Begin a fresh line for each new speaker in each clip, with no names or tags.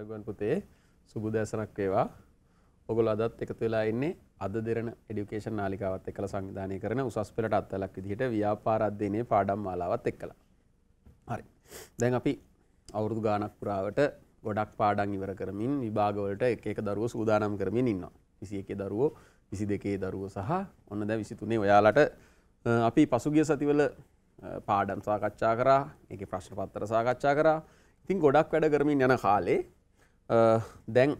මාලගුවන් පුතේ සුබු දැසනක් වේවා ඔගොල අදත් එකතු වෙලා ඉන්නේ අද දෙරන එඩිකේෂන් නාලිකාවත් එකල සංවිධානය කරන උසස් පෙරට අත්තලක් විදිහට ව්‍යාපාරද්‍යනය පාඩම් මාලාවත් එක්කලා හරි දැන් අපි අවුරුදු ගානක් පුරාවට ගොඩක් පාඩන් ඉවර කරමින් විභාගවලට එක එක දරුව සූදානම් කරමින් ඉන්නවා විසි එකේ දරුවෝ විසි දෙකේ දරුව සහ ඔන්න දැ විසිතුනේ ඔයාලට අපි පසුගිය සතිවල පාඩම් සාකච්ඡා කරා එක ප්‍රශ්න පත්තර සාකච්ඡා කරා ඉතින් ගොඩක් වැඩ කරමින් යන කාලේ දැන්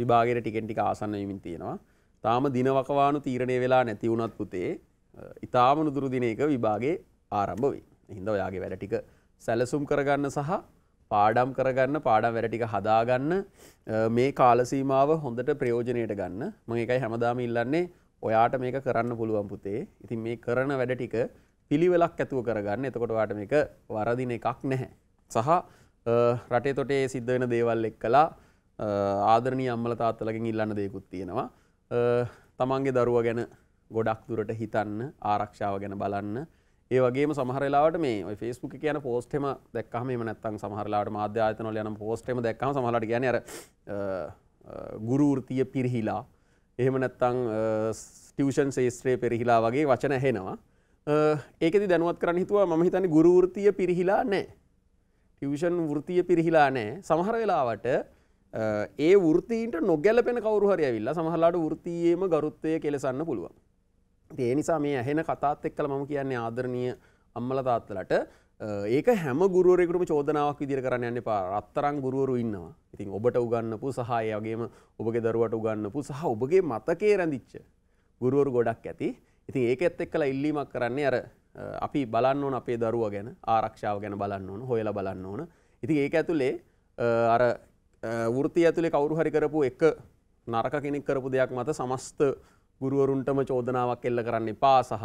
විභාගයට ටිකෙන් ටික ආසන්න වෙමින් තියෙනවා. තාම දිනවකවානු තීරණය වෙලා නැති වුණත් පුතේ ඉතාම නුදුරු දිනයක විභාගේ ආරම්භ වෙයි. හින්දා ඔයාගේ වැඩ ටික සැලසුම් කරගන්න සහ පාඩම් කරගන්න පාඩම් වැඩ ටික හදාගන්න මේ කාල සීමාව හොඳට ප්‍රයෝජනයට ගන්න. මම ඒකයි හැමදාම ඉල්ලන්නේ ඔයාට මේක කරන්න පුළුවන් පුතේ. ඉතින් මේ කරන වැඩ ටික පිළිවෙලක් ඇතුව කරගන්න. එතකොට ඔයාට මේක වරදින එකක් නැහැ. සහ රටේ තොටේ සිද්ධ වෙන දේවල් එක්කලා ආදරණී අම්මල තාත්තලකින් ඉල්ලන්න දෙයකුත් තියෙනවා. තමන්ගේ දරුව ගැන ගොඩක් දුරට හිතන්න ආරක්ෂාව ගැන බලන්න ඒ වගේ සමහරලාට මේ ෆස්බුක කියන පෝස්ටම දක්හම නැත්තන් සහරලාට මාධ්‍ය අතනල යන පෝස්ටම දක්ම සහලට ගැන ගුරෘතිය පිරිහිලා එහෙම නැත්තං ස්ටියෂන් සේස්ත්‍රය පෙරිහිලා වගේ වචන හෙනවා ඒකෙති දැනුවත් කරන්න හිතුවා ම හිතනි ගුරෘතිය පිරිහිලා නෑ ටිවෂන් වෘතිය පිරිහිලා නෑ සමහර වෙලාවට ඒ වෘතීන්ට නොගැලපෙන කවරුහරය විල්ලා සමහරලාට වෘතියේම ගරුත්වය කෙලෙසන්න පුළුවන්. ඒ නිසා මේ ඇහෙන කතාත් එක්කල මම කියන්නේ ආදරණය අම්මල තාත්තලට ඒක හැම ගුරුවරෙකුටම චෝදනාවක් විදිර කරන්න යන්න එපා රත්තරං ගුරුවරු ඉන්නවා ඉතින් ඔබට උගන්නපු සහය වගේම ඔබගේ දරුවට උගන්නපු සහ ඔබගේ මතකේ රැඳිච්ච ගුරුවරු ගොඩක් ඇති ඉතින් ඒක ඇත් එක්කලා ඉල්ලීමක් කරන්නේ අර අපි බලන්න ඕන අපේ දරුව ගැන ආරක්ෂාව ගැන බලන්න ඕන හොයලා බලන්න ඕන ඉතින් ඒක ඇතුලේ අර වෘත්තිය ඇතුලේ කවුරු හරි කරපු එක නරක කෙනෙක් කරපු දෙයක් මත සමස්ත ගුරුවරුන්ටම චෝදනාවක් එල්ල කරන්න එපා සහ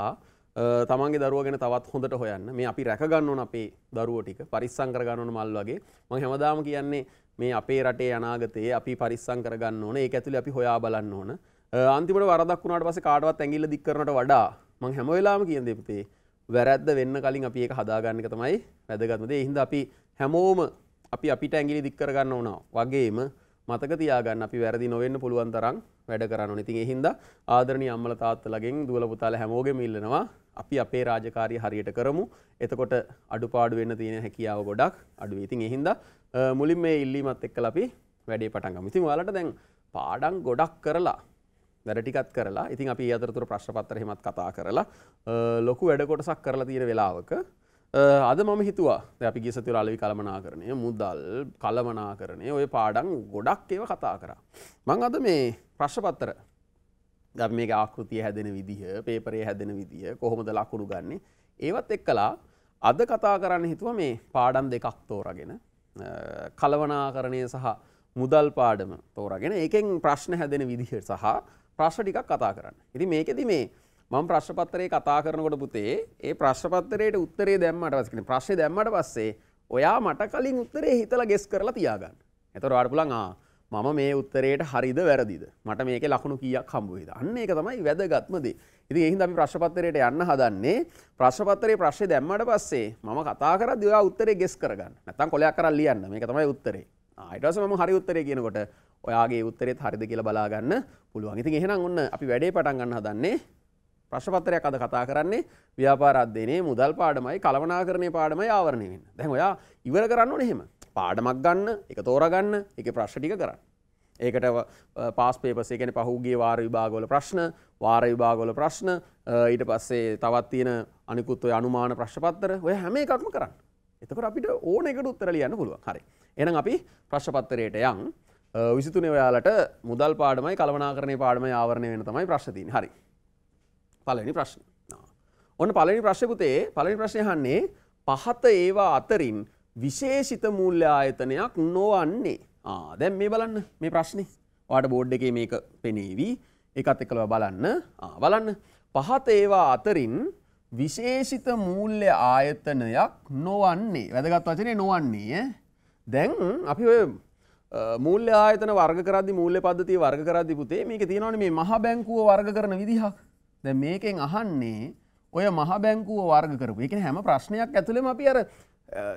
තමන්ගේ දරුව ගැන තවත් හොඳට හොයන්න මේ අපි රැකගන්න ඕන අපේ දරුව ටික පරිස්සම් කරගන්න ඕන මල් වගේ මම හැමදාම කියන්නේ මේ අපේ රටේ අනාගතයේ අපි පරිස්සම් කරගන්න ඕන ඒක ඇතුලේ අපි හොයා බලන්න ඕන අන්තිමට වරදක් වුණාට පස්සේ කාටවත් ඇඟිල්ල දික් කරනට වඩා මම හැම වෙලාවෙම කියන දේ පුතේ වැරැද්ද වෙන්න කලින් අපි ඒක හදාගන්නක තමයි වැදගත්මදේ හින්ද අපි හැමෝම අපි අපිට ඇගිලි දික්කරගන්න ඕන වගේම මතක තියාගන්න අපි වැරදි නොවෙන්න පුළුවන් තරම් වැඩ කරන්න ඉතින් එහින්ද ආදරණී අම්මල තාත්තලගෙන් දුවල පුතාල හැමෝගෙම ඉල්ලනවා අපි අපේ රාජකාරී හරියට කරමු එතකොට අඩුපාඩු වෙන්න තියෙන හැකියාව ගොඩක් අඩුවේ ඉතින් එහින්ද මුලින් මේ ඉල්ලීමත් එක්ක අපි වැඩේ පටන් ගමු. ඉතින් ඔයාලට දැන් පාඩම් ගොඩක් කරලා වැඩටිකත් කරලා ඉතින් අපි අතරතුර ප්‍රශ්පත්තර හෙමත් කතා කරලා ලොකු වැඩකොටසක් කරලා තියෙන වෙලාවක අද මම හිතුවා අපි ගිසතුර අලවි කළමනා කරනය මුදල් කළමනා කරනය ඔය පාඩන් ගොඩක් ඒව කතා කරා. මං අද මේ ප්‍රශ්පත්තර මේ ආකෘතිය හැදෙන විදිහ පේපරේ හැදෙන විදිහ කොහොමද ලකුණු ගන්නේ ඒවත් එක් කලා අද කතා කරන්න හිතුව මේ පාඩම් දෙකක් තෝරගෙන කලවනාකරණය සහ මුදල් පාඩම තෝරගෙන ඒකෙන් ප්‍රශ්න හැදෙන විදිහ සහ ප්‍රශ්න ටිකක් කතා කරන්න. ඉතින් මේකෙදි මේ මම ප්‍රශ්නපත්‍රයේ කතා කරනකොට පුතේ ඒ ප්‍රශ්නපත්‍රයට උත්තරේ දැම්මට පස්සේ කියන්නේ ප්‍රශ්නේ දැම්මට පස්සේ ඔයා මට කලින් උත්තරේ හිතලා ගෙස් කරලා තියාගන්න. එතකොට ඔයාට පුළුවන් ආ මම මේ උත්තරයට හරිද වැරදිද මට මේක ලකුණු කියක් හම්බුවේද අන්න ඒක තමයි වැදගත්මදේ ඉතින් එහින්ද අපි ප්‍රශ්නපත්‍රයට යන්න හදන්නේ ප්‍රශ්නපත්‍රයේ ප්‍රශ්නේ දැම්මට පස්සේ මම කතා කරද්දී ඔයා උත්තරේ ගෙස් කරගන්න නැත්නම් කොලයක් කරන් ලියන්න මේක තමයි උත්තරේ ආ ඊට පස්සේ මම හරි උත්තරේ කියනකොට ඔයාගේ උත්තරෙත් හරිද කියලා බලාගන්න පුළුවන්. ඉතින් එහෙනම් ඔන්න අපි වැඩේ පටන් ගන්න හදන්නේ ප්‍රශ්නපත්‍රයක් අද කතා කරන්නේ ව්‍යාපාර අධ්‍යයනයේ මුදල් පාඩමයි කලවනාකරණයේ පාඩමයි ආවරණය වෙන්න. දැන් ඔයා ඉවර කරන්න ඕනේ එහෙම. පාඩමක් ගන්න, ඒක තෝරගන්න, ඒකේ ප්‍රශ්න ටික කරන්න. ඒකට පාස් පේපර්ස් ඒ කියන්නේ පහුගිය වාර විභාගවල ප්‍රශ්න, වාර විභාගවල ප්‍රශ්න, ඊට පස්සේ තවත් තියෙන අනිකුත් ඔය අනුමාන ප්‍රශ්නපත්‍ර ඔය හැම එකක්ම කරන්න. එතකොට අපිට ඕන එකට උත්තර ලියන්න පුළුවන්. හරි. එහෙනම් අපි ප්‍රශ්නපත්‍රයට යන්. විසිතුනේ ඔයාලට මුදල් පාඩමයි කලවනාකරණය පාඩම ආවරණය වෙන තමයි ප්‍රශ්තිීන් හරි පලනි ප්‍රශ්න ඔන්න පලනි ප්‍රශ්යකුතේ පලනි ප්‍රශ්නයහන්නේ පහත ඒවා අතරින් විශේෂිත මූල්‍ය ආයතනයක් නොවන්නේ දැම් මේ බලන්න මේ ප්‍රශ්නය වාට බෝඩ් එක මේක පෙනේවී එකත් එකළව බලන්න බලන්න පහත ඒවා අතරින් විශේෂිත මූල්‍ය ආයතනයක් නොවන්නේ වැදගත් වචනය නොවන්නේ දැන් අපි මූල්‍ය ආයතන වර්ගරදදි මූල්‍ය පද්ධතිය වර්ගරදදි පුතේ මේක තියෙනවන මේ මහ බැංකුව වර්ග කරන විදිහක් දැ මේකෙන් අහන්නේ ඔය මහ බැංකුව වර්ගකරපු එක හැම ප්‍රශ්නයක් ඇතුළම අපි අර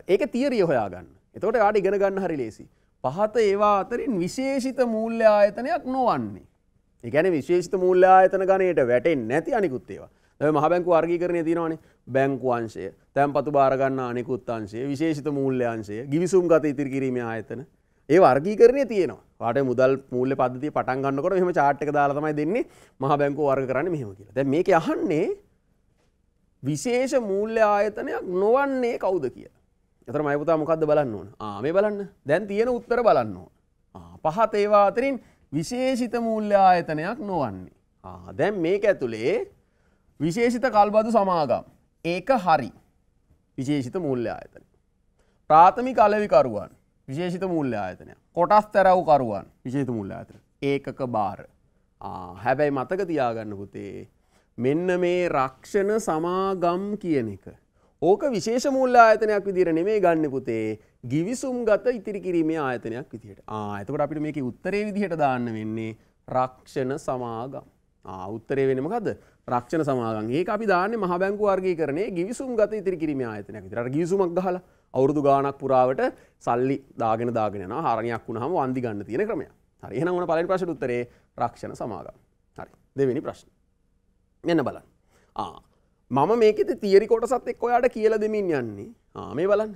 ඒක තීරිය හොයාගන්න එතකොට ආඩි ගෙන ගන්න හරි ලේසි. පහත ඒවා අතරින් විශේෂිත මූල්‍ය ආයතනයක් නොවන්නේ. එකන විශේෂ මූල්‍ය ආයතන ගනයට වැටෙන් නැති අනිකුත්තේවා මහ බැංකු වර්ගීකරණය තියෙනවානේ බැංකුවංශය තැන් පතු භාරගන්න අනිකුත්තංශය විශේෂිත මූල්‍යංශය ගිවිසුම් ගත ඉතිරි කිරීම ආයතන ඒ වර්ගීකරණය තියෙනවා ට මුදල් මුූල්ල පදති පටන් ගන්නකොට මෙම චාට්ක දාලතමයි දෙන්නේ මහ බැංකෝ වර්ග කරන්න මෙහම කියලා දැ මේක අහන්නේ විශේෂ මූල්‍ය ආයතනයක් නොවන්නේ කවුද කිය එතර මයිපුතා මොකක්ද බලන්න ඕන මේ බලන්න දැන් තියෙන උත්තර බලන්න පහත් ඒවා අතරින් විශේෂිත මූල්‍ය ආයතනයක් නොවන්නේ දැන් මේක ඇතුළේ විශේෂිත කල්බදු සමාගම් ඒක හරි විශේෂිත මූල්‍ය ආයතන ප්‍රාථමි කලවිකරුවන් විශේෂිත මුල්ල ආයතනය කොටස් තැරව් කරුවන් විශේෂ මුල්ල ඇතන ඒකක බාර හැබැයි මතක තියාගන්න පුතේ මෙන්න මේ රක්ෂණ සමාගම් කියන එක ඕක විශේෂ මුල්ල ආයතනයක් විදිර නෙමේ ගන්න පුතේ ගිවිසුම් ගත ඉතිරි කිරීමේ ආයතනයක් විදිහට ආයතකට අපිට මේක උත්තරේ විදිහට දාන්න වෙන්නේ රක්ෂණ සමාගම් උත්තරේ වෙනමකද රක්ෂණ සමාගන් ඒ අපි දාන්න මහ බැංකු වර්ගේ කරනේ ගිවිසුම් ගත ඉතිරි කිරීම ආයතනයක් විතර ගිවිසුමක් ගහලා අවුරුදු ගානක් පුරාවට සල්ලි දාගෙන දාගෙන හරණයක් වුණහම වන්දි ගන්න තියෙන ක්‍රමය හරි එහෙනම් ඕන පළවෙනි ප්‍රශ්නට උත්තරේ රක්ෂණ සමාගම් හරි දෙවෙනි ප්‍රශ්න මෙන්න බලන්න ආ මම මේකෙද තියරි කොටසත් එක්ක ඔයාට කියලා දෙමින් යන්නේ ආ මේ බලන්න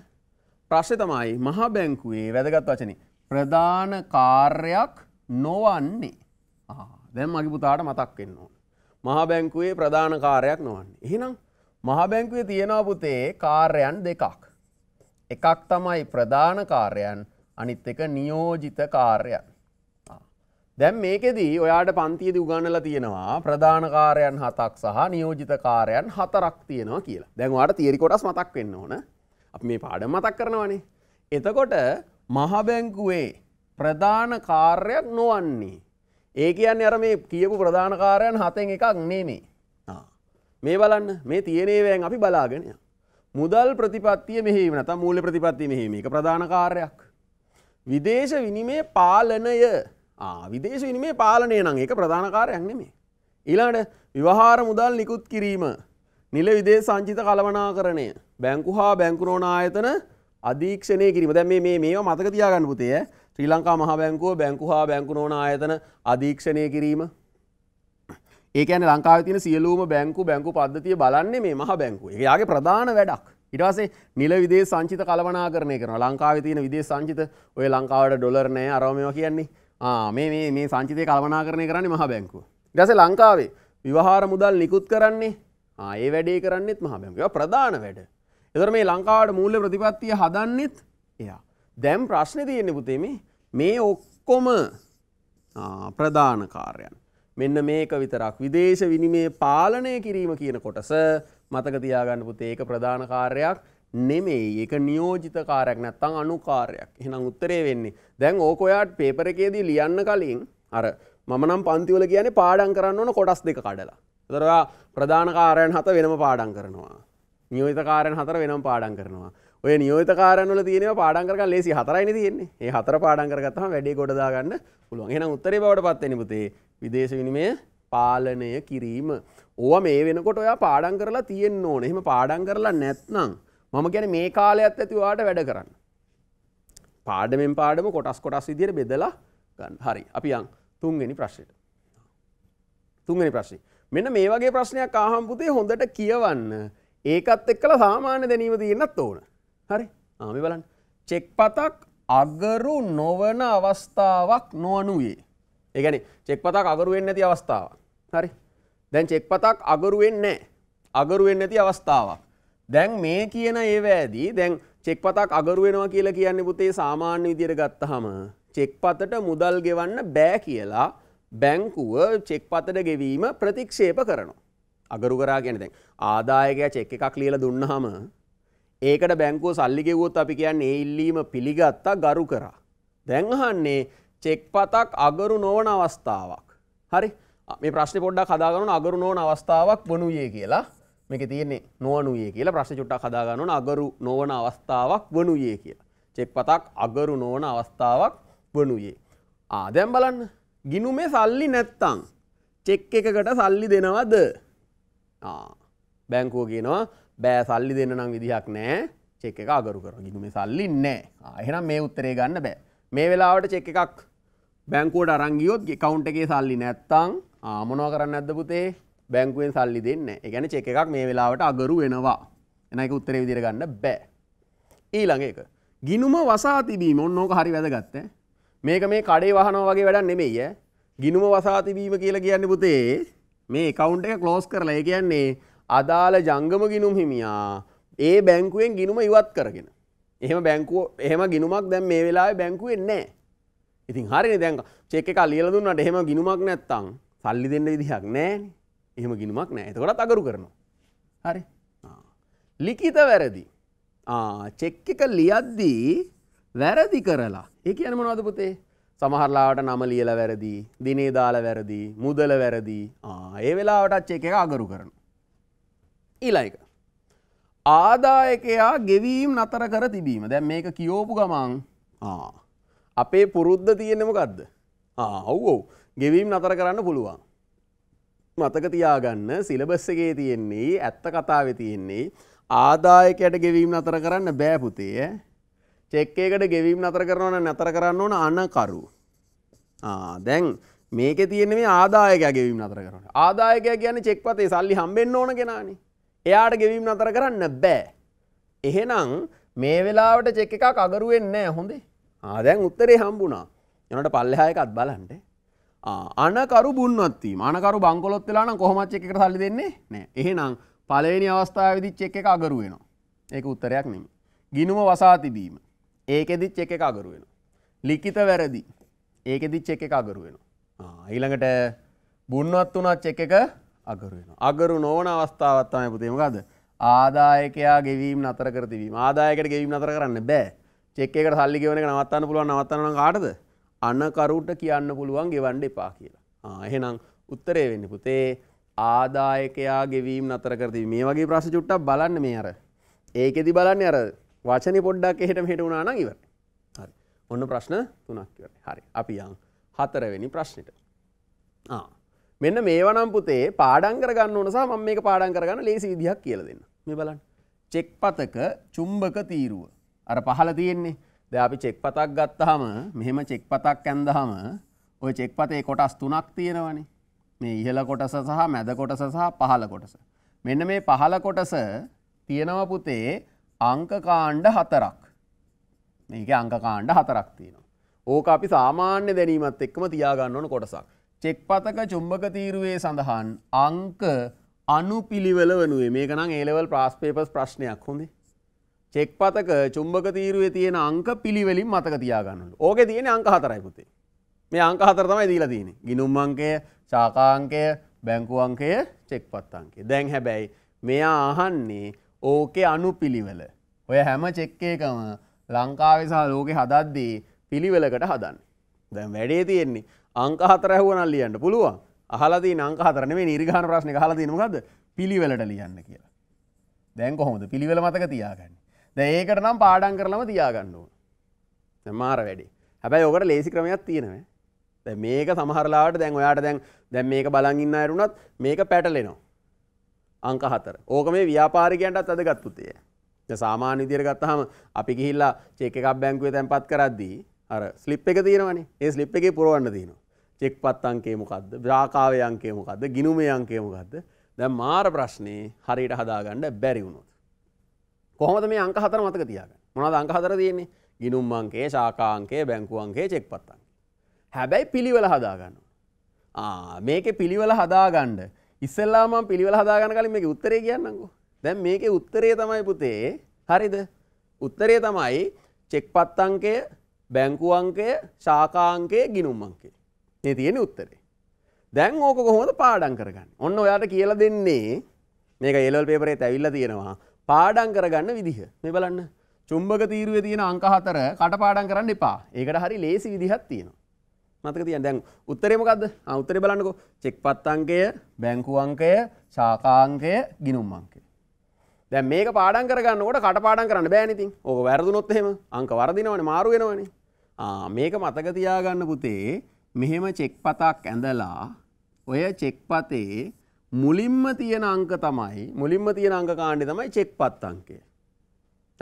ප්‍රශ්නේ තමයි මහා බැංකුවේ වැදගත් වචනේ ප්‍රධාන කාර්යයක් නොවන්නේ ආ දැන් මගේ පුතාට මතක් වෙන්න ඕන මහා බැංකුවේ ප්‍රධාන කාර්යයක් නොවන්නේ එහෙනම් මහා බැංකුවේ තියෙනවා පුතේ කාර්යයන් දෙකක් එකක් තමයි ප්‍රධාන කාර්යන් අනිත් එක නියෝජිත කාර්යන්. දැම් මේකෙදී ඔයාට පන්තියද උගන්නල තියෙනවා ප්‍රධානකාරයන් හතක් සහ නියෝජිතකාරයන් හතරක් තියෙනවා කියලා දැන්වාට තීරිකොටස් මතක් වෙන්න ඕන අප මේ පාඩ මතක් කරනවනේ. එතකොට මහබැංකුවේ ප්‍රධාන කාර්යක් නොවන්නේ. ඒ කියන්න අර මේ කියපු ප්‍රධානකාරයන් හතෙන් එකක් නෙමේ. මේ බලන්න මේ තියනේවෑන් අපි බලාගෙනය. මුදල් ප්‍රතිපත්තිය මෙහෙම නැත මූල ප්‍රතිපත්ති මෙහෙම එක ප්‍රධාන කාර්යක්. විදේශ විනිමේ පාලනය විදේශ විනිමේ පාලනය නං එක ප්‍රධානකාරයක් නෙමේ. ඊලාට විවහාර මුදල් නිකුත් කිරීම නිල විදේ සංචිත කලවනා කරණය බැංකු හා බැංකුරෝණ ආයතන අධීක්ෂණය කිරීම දැ මේ මේවා මතක තියාගන්න පුතේ ශ්‍රී ලංකා මහ බැංකුව බැංකු හා බැංකුරෝණ ආයතන අධීක්ෂණය කිරීම ඒකන ලංකාව තින සියලූම බැංකු බැංකු පද්ධතිය බලන්නේ මේ මහ බැංකු යාගේ ප්‍රධාන වැඩක් ඉටසේ නිල විදේ සංචිත කලවනා කරනය කරන ලංකාව තියන විදේ සංචිත ඔය ලංකාවට ඩොලර්නෑ අරෝමයෝ කියන්නේ මේ මේ සංචිතය කල්වනා කරනය කරන්නේ මහ බැංකු ගස ලංකාවේ විවහාර මුදල් නිකුත් කරන්නේ ඒ වැඩේ කරන්නෙත් මහ බැංකව ප්‍රධාන වැඩ එතර මේ ලංකාවට මූල්ල ප්‍රතිපත්තිය හදන්නෙත් එයා දැම් ප්‍රශ්න තියෙන්නේ පුතේමේ මේ ඔක්කොම ප්‍රධාන කාරයන් මෙන්න මේක විතරක් විදේශ විනිමේ පාලනය කිරීම කියන කොටස මතක තියාගන්න පුතේ ඒක ප්‍රධාන කාර්යයක් නෙමෙයි ඒක නියෝජිත කාර්යයක් නැත්තම් අනුකාර්යයක්. එහෙනම් උත්තරේ වෙන්නේ දැන් ඕක ඔයාට පේපර් එකේදී ලියන්න කලින් අර මම නම් පන්ති වල කියන්නේ පාඩම් කරන්න ඕන කොටස් දෙක කඩලා. ඒතර ප්‍රධාන කාර්යයන් හත වෙනම පාඩම් කරනවා. නියෝජිත කාර්යයන් හතර වෙනම පාඩම් කරනවා. ඔය නියෝත කාරනල තියෙන පාඩන්කර ලෙසි හතරයි තියන්නේ ඒ හතර පාඩන්කරගත්හම වැඩේ ගොඩදාගන්න පුළුවන් එන උත්තරේ බවට පත්වෙන පුතේ විදේශ විනිමය පාලනය කිරීම. ඕව මේ වෙනකොට ඔයා පාඩන් කරලා තියෙන්න්න ඕන එහෙම පාඩන් කරලා නැත්නම් මම ගැන මේ කාලයත් ඇතිවාට වැඩ කරන්න. පාඩමෙන් පාඩම කොටස් කොටස් ඉදිර බෙදලා ගන්න හරි අපි යන් තුන්ගනි ප්‍රශ්යට. තුන්ගනි ප්‍රශ්ි මෙන්න මේ වගේ ප්‍රශ්නයක් ආහම්පුතේ හොඳට කියවන්න ඒකත් එක් කළ සාමාන්‍ය දැනීම තියන්නත් ඕන හරි ආමි බලන් චෙක් පතක් අගරු නොවන අවස්ථාවක් නොවනුයේ ඒගැන චෙක් පතක් අගරුවෙන් නැති අවස්ථාව හරි දැන් චෙක් පතක් අගරුවෙන් නෑ අගරුවෙන් නැති අවස්ථාවක් දැන් මේ කියන ඒවෑදී දැන් චෙක් පතක් අගරුවෙනවා කියලා කියන්නේ පුතේ සාමාන්‍ය විදියට ගත්තහම චෙක් පතට මුදල් ගෙවන්න බෑ කියලා බැංකුව චෙක් පතට ගෙවීම ප්‍රතික්ෂේප කරනවා අගරු කරා ගැන දැන් ආදායකයා චෙක් එකක් ලියලා දුන්නහම ඒකට බැංකුව සල්ලිගෙවුවොත් අපි කියන්න ඒ ඉල්ලීම පිළිගත්තා ගරු කරා. දැන්හන්නේ චෙක් පතක් අගරු නොවන අවස්ථාවක්. හරි මේ ප්‍රශ්න පොඩ්ඩක් හදාගනු අගරු නොවන අවස්ථාවක් වනුයේ කියලා මේක තියන්නේ නොවනුයේ කියලා ප්‍රශ්න චුට්ටක් හදාගන්නන අගරු නොවන අවස්ථාවක් වනුයේ කියලා. චෙක් පතක් අගරු නොවන අවස්ථාවක් වනුයේ. ආදැම් බලන්න ගිනුමේ සල්ලි නැත්තං චෙක් එකකට සල්ලි දෙනවද බැංකෝ කියනවා බෑ සල්ලි දෙන්න නම් විදිහක් නෑ චෙක් එක අගරු කර ගිදුම සල්ලි නෑ එහෙනම් මේ උත්තරේ ගන්න බෑ මේ වෙලාවට චෙක් එකක් බැංකුවට අරංගියොත් කවුන්ට එකේ සල්ලි නැත්තං ආමනවා කරන්න ඇද පුතේ බැංකුවෙන් සල්ලි දෙන්න එකැන චෙක් එකක් මේ වෙලාවට අගරු වෙනවා එනක උත්තරේ විදිර ගන්න බෑ ඊළඟ එක ගිනුම වසා තිබීම ඔන්නෝක හරි වැදගත්ත මේක මේ කඩේ වහනෝ වගේ වැඩක් නෙමෙයිය ගිනුම වසා තිබීම කියලා කියන්න පුතේ මේ කවුන්ට එක ක්ලෝස් කරලා ඒ කියන්නේ අදාළ ජංගම ගිනුම් හිමියා ඒ බැංකුවෙන් ගිනුම ඉවත් කරගෙන. එහෙම බැංකුව එහෙම ගිනුමක් දැන් මේ වෙලා බැංකුවෙන් නෑ. ඉතින් හරිනි දැන් චෙක් එක ලියල දුන්නට එහෙම ගිනුමක් නැත්තං සල්ලි දෙන්න විදිහක් නෑන එහෙම ගිනුමක් නෑ එතකොටත් අගරු කරනවා. හරි ලිකිත වැරදි චෙක් එක ලියද්දී වැරදි කරලා ඒ කියන මොනවද පුතේ සමහරලාට නම ලියලා වැරදි දිනේ දාලා වැරදි මුදල වැරදි ඒ වෙලාවටත් චෙක් එක අගරු කරනවා ඉලයික. ආදායකයා ගෙවීම් නතර කර තිබීම දැ මේක කියෝපු ගමන් අපේ පුරුද්ධ තියෙනමකක්ද ඔව්වෝ ගෙවීම් නතර කරන්න පුළුවන්. මතක තියාගන්න සිලබස් එකේ තියෙන්නේ ඇත්ත කතාව තියෙන්නේ ආදායකයට ගෙවීම් නතර කරන්න බෑපුතේ චෙක්කේකට ගෙවීම් නතර කරනවන නතර කරන්න ඕන අනකරු දැන් මේක තියෙන මේ ආදායකයක් ගෙවීම් නතර කරන ආදායකයක් කියන්නේ චෙක්පතේ සල්ලි හම්බෙන්න ඕන කෙනානේ එයාට ගෙවීම අතර කරන්න බෑ. එහෙනම් මේ වෙලාවට චෙක් එකක් අගරුවෙන්නේ හොඳේ ආදැන් උත්තරේ හම්බුණා යනට පල්ලෙහායකත් බලන්ට අනකරු බුන්වත්වීම අනකරු බංකොලොත් වෙලාන කොහොමත් චෙක් එකට සල්ලි දෙන්නේ නෑ එහෙනම් පලවෙනි අවස්ථාවදි චෙක් එක අගරුවෙනවා ඒක උත්තරයක් නෙමි ගිනුම වසා තිබීම ඒකෙදි චෙක් එක අගරුවෙන ලිකිත වැරදි ඒකෙදි චෙක් එක අගරුවෙන ඊළඟට බුන්වත් වනත් චෙක් එක අගරුවෙන. අගරු නොවන අවස්ථාවත් තමයි පුතේ මොකද? ආදායකයා ගෙවීම නතර කර තිබීම. ආදායකයට ගෙවීම නතර කරන්න බෑ. චෙක් එකකට සල්ලි ගෙවන එක නවත්තන්න පුළුවන් නවත්තන්න නම් කාටද? අනකරුට කියන්න පුළුවන් ගෙවන්න එපා කියලා. ආ එහෙනම් උත්තරේ වෙන්නේ පුතේ ආදායකයා ගෙවීම නතර කර තිබීම. මේ වගේ ප්‍රශ්න චුට්ටක් බලන්න මේ අර. ඒකෙදි බලන්නේ අර වචනේ පොඩ්ඩක් එහෙට මෙහෙට වුණා නම් ඉවරයි. හරි. ඔන්න ප්‍රශ්න තුනක් ඉවරයි. හරි. අපි යන් හතරවෙනි ප්‍රශ්නෙට. ආ මෙන්න මේවනම් පුතේ පාඩම් කරගන්න ඕන සහ මම මේක පාඩම් කරගන්න ලේසි විදිහක් කියලා දෙන්න. මේ බලන්න. චෙක් පතක චුම්බක තීරුව. අර පහළ තියෙන්නේ. දැන් අපි චෙක් පතක් ගත්තාම මෙහෙම චෙක් පතක් ඇඳහම ওই චෙක් පතේ කොටස් තුනක් තියෙනවනේ. මේ ඉහළ කොටස සහ මැද කොටස සහ පහළ කොටස. මෙන්න මේ පහළ කොටස තියෙනවා පුතේ අංක කාණ්ඩ හතරක්. මේක අංක කාණ්ඩ හතරක් තියෙනවා. ඕක අපි සාමාන්‍ය දැනීමත් එක්කම තියාගන්න ඕන කොටසක්. චෙක්පතක චුම්බක තීරුවේ සඳහන් අංක අනුපිළිවෙල වනුවේ මේක නම් ඒලෙවල් ප්‍රාස් පේපර්ස් ප්‍රශ්නයක් හොඳේ චෙක්පතක චුම්බක තීරුවේ තියෙන අංක පිළිවෙලින් මතක තියාගන්නලු. ඕකේ තියෙන අංක හතරයි පුතේ. මේ අංක හතර තමයි දීලා තියෙන්නේ. ගිණුම් අංකය, ශාඛා අංකය, බැංකු අංකය, චෙක්පත් අංකය. දැන් හැබැයි මෙයා අහන්නේ ඕකේ අනුපිළිවෙල. ඔය හැම චෙක් එකම ලංකාවේ සහ ලෝකේ හදද්දී පිළිවෙලකට හදන්නේ. දැන් වැඩේ තියෙන්නේ අංකහතර ඇහුවනල් ලියන්න පුළුවන් අහලදී අංකහතරන මේ නිර්ගාන ප්‍රශ්න හලදීමකද පිළිවෙලට ලියන්න කියලා දැන් කොහොමද පිළිවෙල මතක තියාගන්න දැ ඒකට නම් පාඩන් කරලම තියාගන්නුව මාර වැඩි හැබැයි ඔකට ලේසි ක්‍රමයක් තියෙනවේ දැ මේක සමහරලාට දැන් ඔයාට දැන් දැන් මේක බලගන්න අයරුනත් මේක පැටලෙනවා අංක හතර ඕක මේ ව්‍යාපාරිකයන්ටත් අද ගත්තුතිය සාමාන විදිර ගත්තහම අපි ගිහිල්ලා චෙක එකක් බැංකුවේ තැන්පත් කරද්දී අර ස්ලිප් එක තියෙනවනේ ඒ ස්ලිප් එකේ පුරුවන්න තියෙනවා චෙක්පත් අංකේමකක්ද ්‍රාකාවය අංකේමකක්ද ගිනුමේ අංකේමකක්ද දැ මාර ප්‍රශ්නය හරියට හදාගන්න බැරිවුණුත්. කොහොමද මේ අංකහතර මතක තියාග මොනද අංකහතර තියන්නේ ගිනුම්මන්ගේ ශාකාංකේ බැංකුවන්ගේ චෙක්පත්තන්. හැබැයි පිළිවෙල හදාගන්න. මේක පිළිවෙල හදාගණ්ඩ ඉස්සල්ලාම පිළිවෙල හදාගන්න කලින් මේ උත්තරේ කියන්නකු දැන් මේක උත්තරේ තමයි පුතේ හරිද උත්තරේ තමයි චෙක්පත්තංකය බැංකුවංකය ශාකාංකය ගිනුම්මංකේ ඒ තියෙන උත්තරේ. දැන් ඕක කොහොමද පාඩම් කරගන්න. ඔන්න ඔයාට කියලා දෙන්නේ මේක එලල් පේපරේ ඇවිල්ලා තියෙනවා. පාඩම් කරගන්න විදිහ. මේ බලන්න. චුම්බක තීරුවේ තියෙන අංක හතර කටපාඩම් කරන්න එපා. ඒකට හරි ලේසි විදිහක් තියෙනවා. මතක තියන්න දැන් උත්තරේ මොකද්ද? ආ උත්තරේ බලන්නකෝ. චෙක්පත් අංකය, බැංකු අංකය, ශාඛා අංකය, ගිණුම් අංකය. දැන් මේක පාඩම් කරගන්නකොට කටපාඩම් කරන්න බෑනේ ඉතින්. ඕක වැරදුනොත් එහෙම අංක වරදිනවනේ, මාරු වෙනවනේ. ආ මේක මතක තියාගන්න පුතේ. මෙහෙම චෙක්පතක් ඇඳලා ඔය චෙක්පතේ මුලින්ම තියෙන අංක තමයි මුලින්ම තියෙන අංක කාණ්ඩේ තමයි චෙක්පත් අංකය.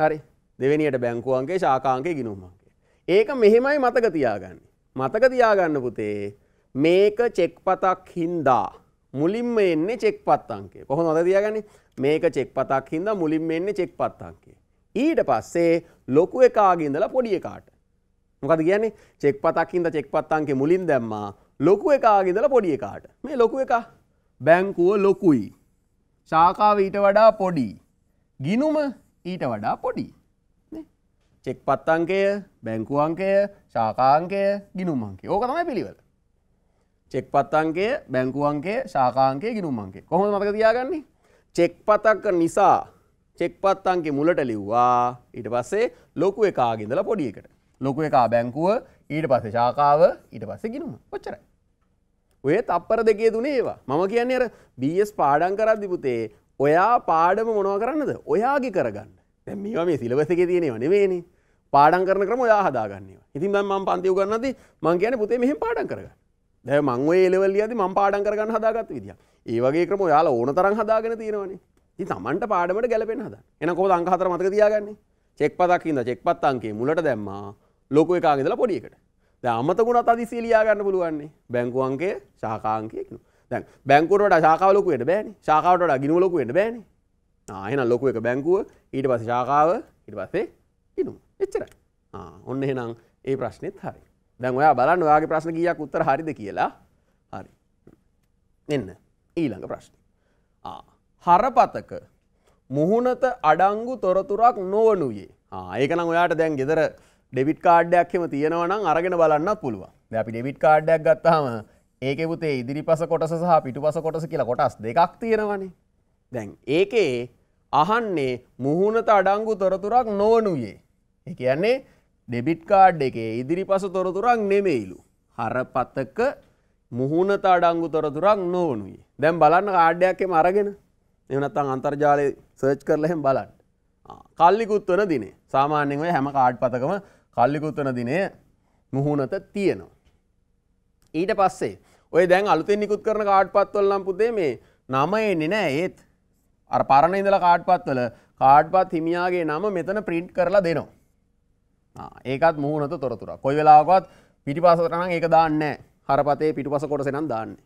හරි. දෙවෙනියට බැංකු අංකේ ශාඛා අංකේ ගිණුම් අංකේ. ඒක මෙහෙමයි මතක තියාගන්න. මතක තියාගන්න පුතේ මේක චෙක්පතක් හින්දා මුලින්ම එන්නේ චෙක්පත් අංකය. කොහොමද තියාගන්නේ? මේක චෙක්පතක් හින්දා මුලින්ම එන්නේ චෙක්පත් අංකය. ඊට පස්සේ ලොකු එකාගේ ඉඳලා පොඩි එකාට මොකද කියන්නේ චෙක් පතක්කින්ද චෙක් පත්තන්ගේ මුලින් දැම්මා ලොකු එකාගෙදල පොඩි එකාට මේ ලොකු එක බැංකුව ලොකුයි ශාකාව ඊට වඩා පොඩි ගිනුම ඊට වඩා පොඩි චෙක් පත්තංකය බැංකුවංකය ශාකාංකය ගිනුමංකේ ඕක තමයි පිළිවෙල චෙක් පත්තංකය බැංකුවන්ගේ ශාකාංකය ගිනුම්මන්ගේ කොහොම මතක තියාගන්නේ චෙක් පතක්ක නිසා චෙක් පත්තංකේ මුලට ලිව්වා ඊට පස්සේ ලොකු එකාගෙදලා පොඩි එකට ලොකු එකා බැංකුව ඊට පස ශාකාව ඊට පස්ස ගිනුම ඔච්චරයි. ඔය තප්පර දෙකේ දුනේ ඒවා මම කියන්නේ අර බස් පාඩන් කරද්දිපුතේ ඔයා පාඩම මොනව කරන්නද ඔයාගේ කරගන්න දැන් මේවා මේ සිලබසකේ තියෙනව නෙවෙයිනේ පාඩම් කරන ක්‍රම ඔයා හදාගන්නවා ඉතින් දැන් මම පන්ති උගන්වද්දි මම කියන්නේ පුතේ මෙහෙම පාඩම් කරගන්න දැන් මං ඔය එලෙවල් ලියද්දි මම පාඩම් කරගන්න හදාගත්ත විදියක් ඒ වගේ ක්‍රම ඔයාලා ඕන තරම් හදාගෙන තියෙනවනේ ඉතින් තමන්ට පාඩමට ගැලපෙන්න හදන්න එහෙනම් කොහොමද අංක හතර මතක තියාගන්නේ චෙක් පතක් ඉඳලා චෙක් පත් අංකේ මුලට දැම්මා ලොක එකගදලා පොඩියකට අමතකුණත් අදිසේ ලියාගන්න පුළුවන්නේ බැංකුවන්ගේ ශාකාංකයකන දැන් බැංකුවට ශාකාවලොකුවට බෑන ශාකාවට අගිනුවලොකුවට බෑන ආයන ලොකුව එක බැංකුව ඊට පස ශාකාව ඉට පස්සේ ඉනුම් එච්චරයි ඔන්න එහෙනම් ඒ ප්‍රශ්නෙත් හරි දැන් ඔයා බලන්න ඔයාගේ ප්‍රශ්න ගියක් උත්තර හරිද කියලා හරි එන්න ඊළඟ ප්‍රශ්න හරපතක මුහුණත අඩංගු තොරතුරක් නොවනුයේ ඒකනම් ඔයාට දැන් ගෙදර ඩෙවිට් කාඩ්ඩයක්හෙම තියෙනවනම් අරගෙන බලන්න පුළුව අපි ඩෙවිට් කාඩ්ඩයක් ගත්තහම ඒකෙපුතේ ඉදිරි පස කොටස සහ පිටු පස කොටස කියලා කොටස් දෙකක් තියෙනවනේ දැන් ඒකේ අහන්නේ මුහුණත අඩංගු තොරතුරක් නොවනුයේ එක කියන්නේ ඩෙබිට් කාඩ් එකේ ඉදිරි පස තොරතුරක් නෙමෙයිලු හරපතක මුහුණත අඩංගු තොරතුරක් නොවනුයි දැම් බලන්න කාඩ්ඩයක්ෙම අරගෙන එවනත්තං අන්තර්ජාලය සර්ච් කරලහෙම බලන්න කල්ලිකුත්වන දිනේ සාමාන්‍යෙන් හැම කාඩ් පතකම කල්ලිකුත්තන දිනය මුහුණත තියෙනවා. ඊට පස්සේ ඔය දැන් අලුතෙන් නිකුත් කරන කාඩ්පත්වල නම් පුතේ මේ නම එන්නේ නෑ ඒත් අර පරණ ඉඳලා කාඩ්පත්වල කාඩ්පත් හිමියාගේ නම මෙතන ප්‍රින්ට් කරලා දෙනවා. ඒකත් මුහුණත තොරතුරක්. කොයි වෙලාවකවත් පිටිපසට නම් ඒක දාන්නේ හරපතේ පිටිපස කොටසේ නම් දාන්නේ.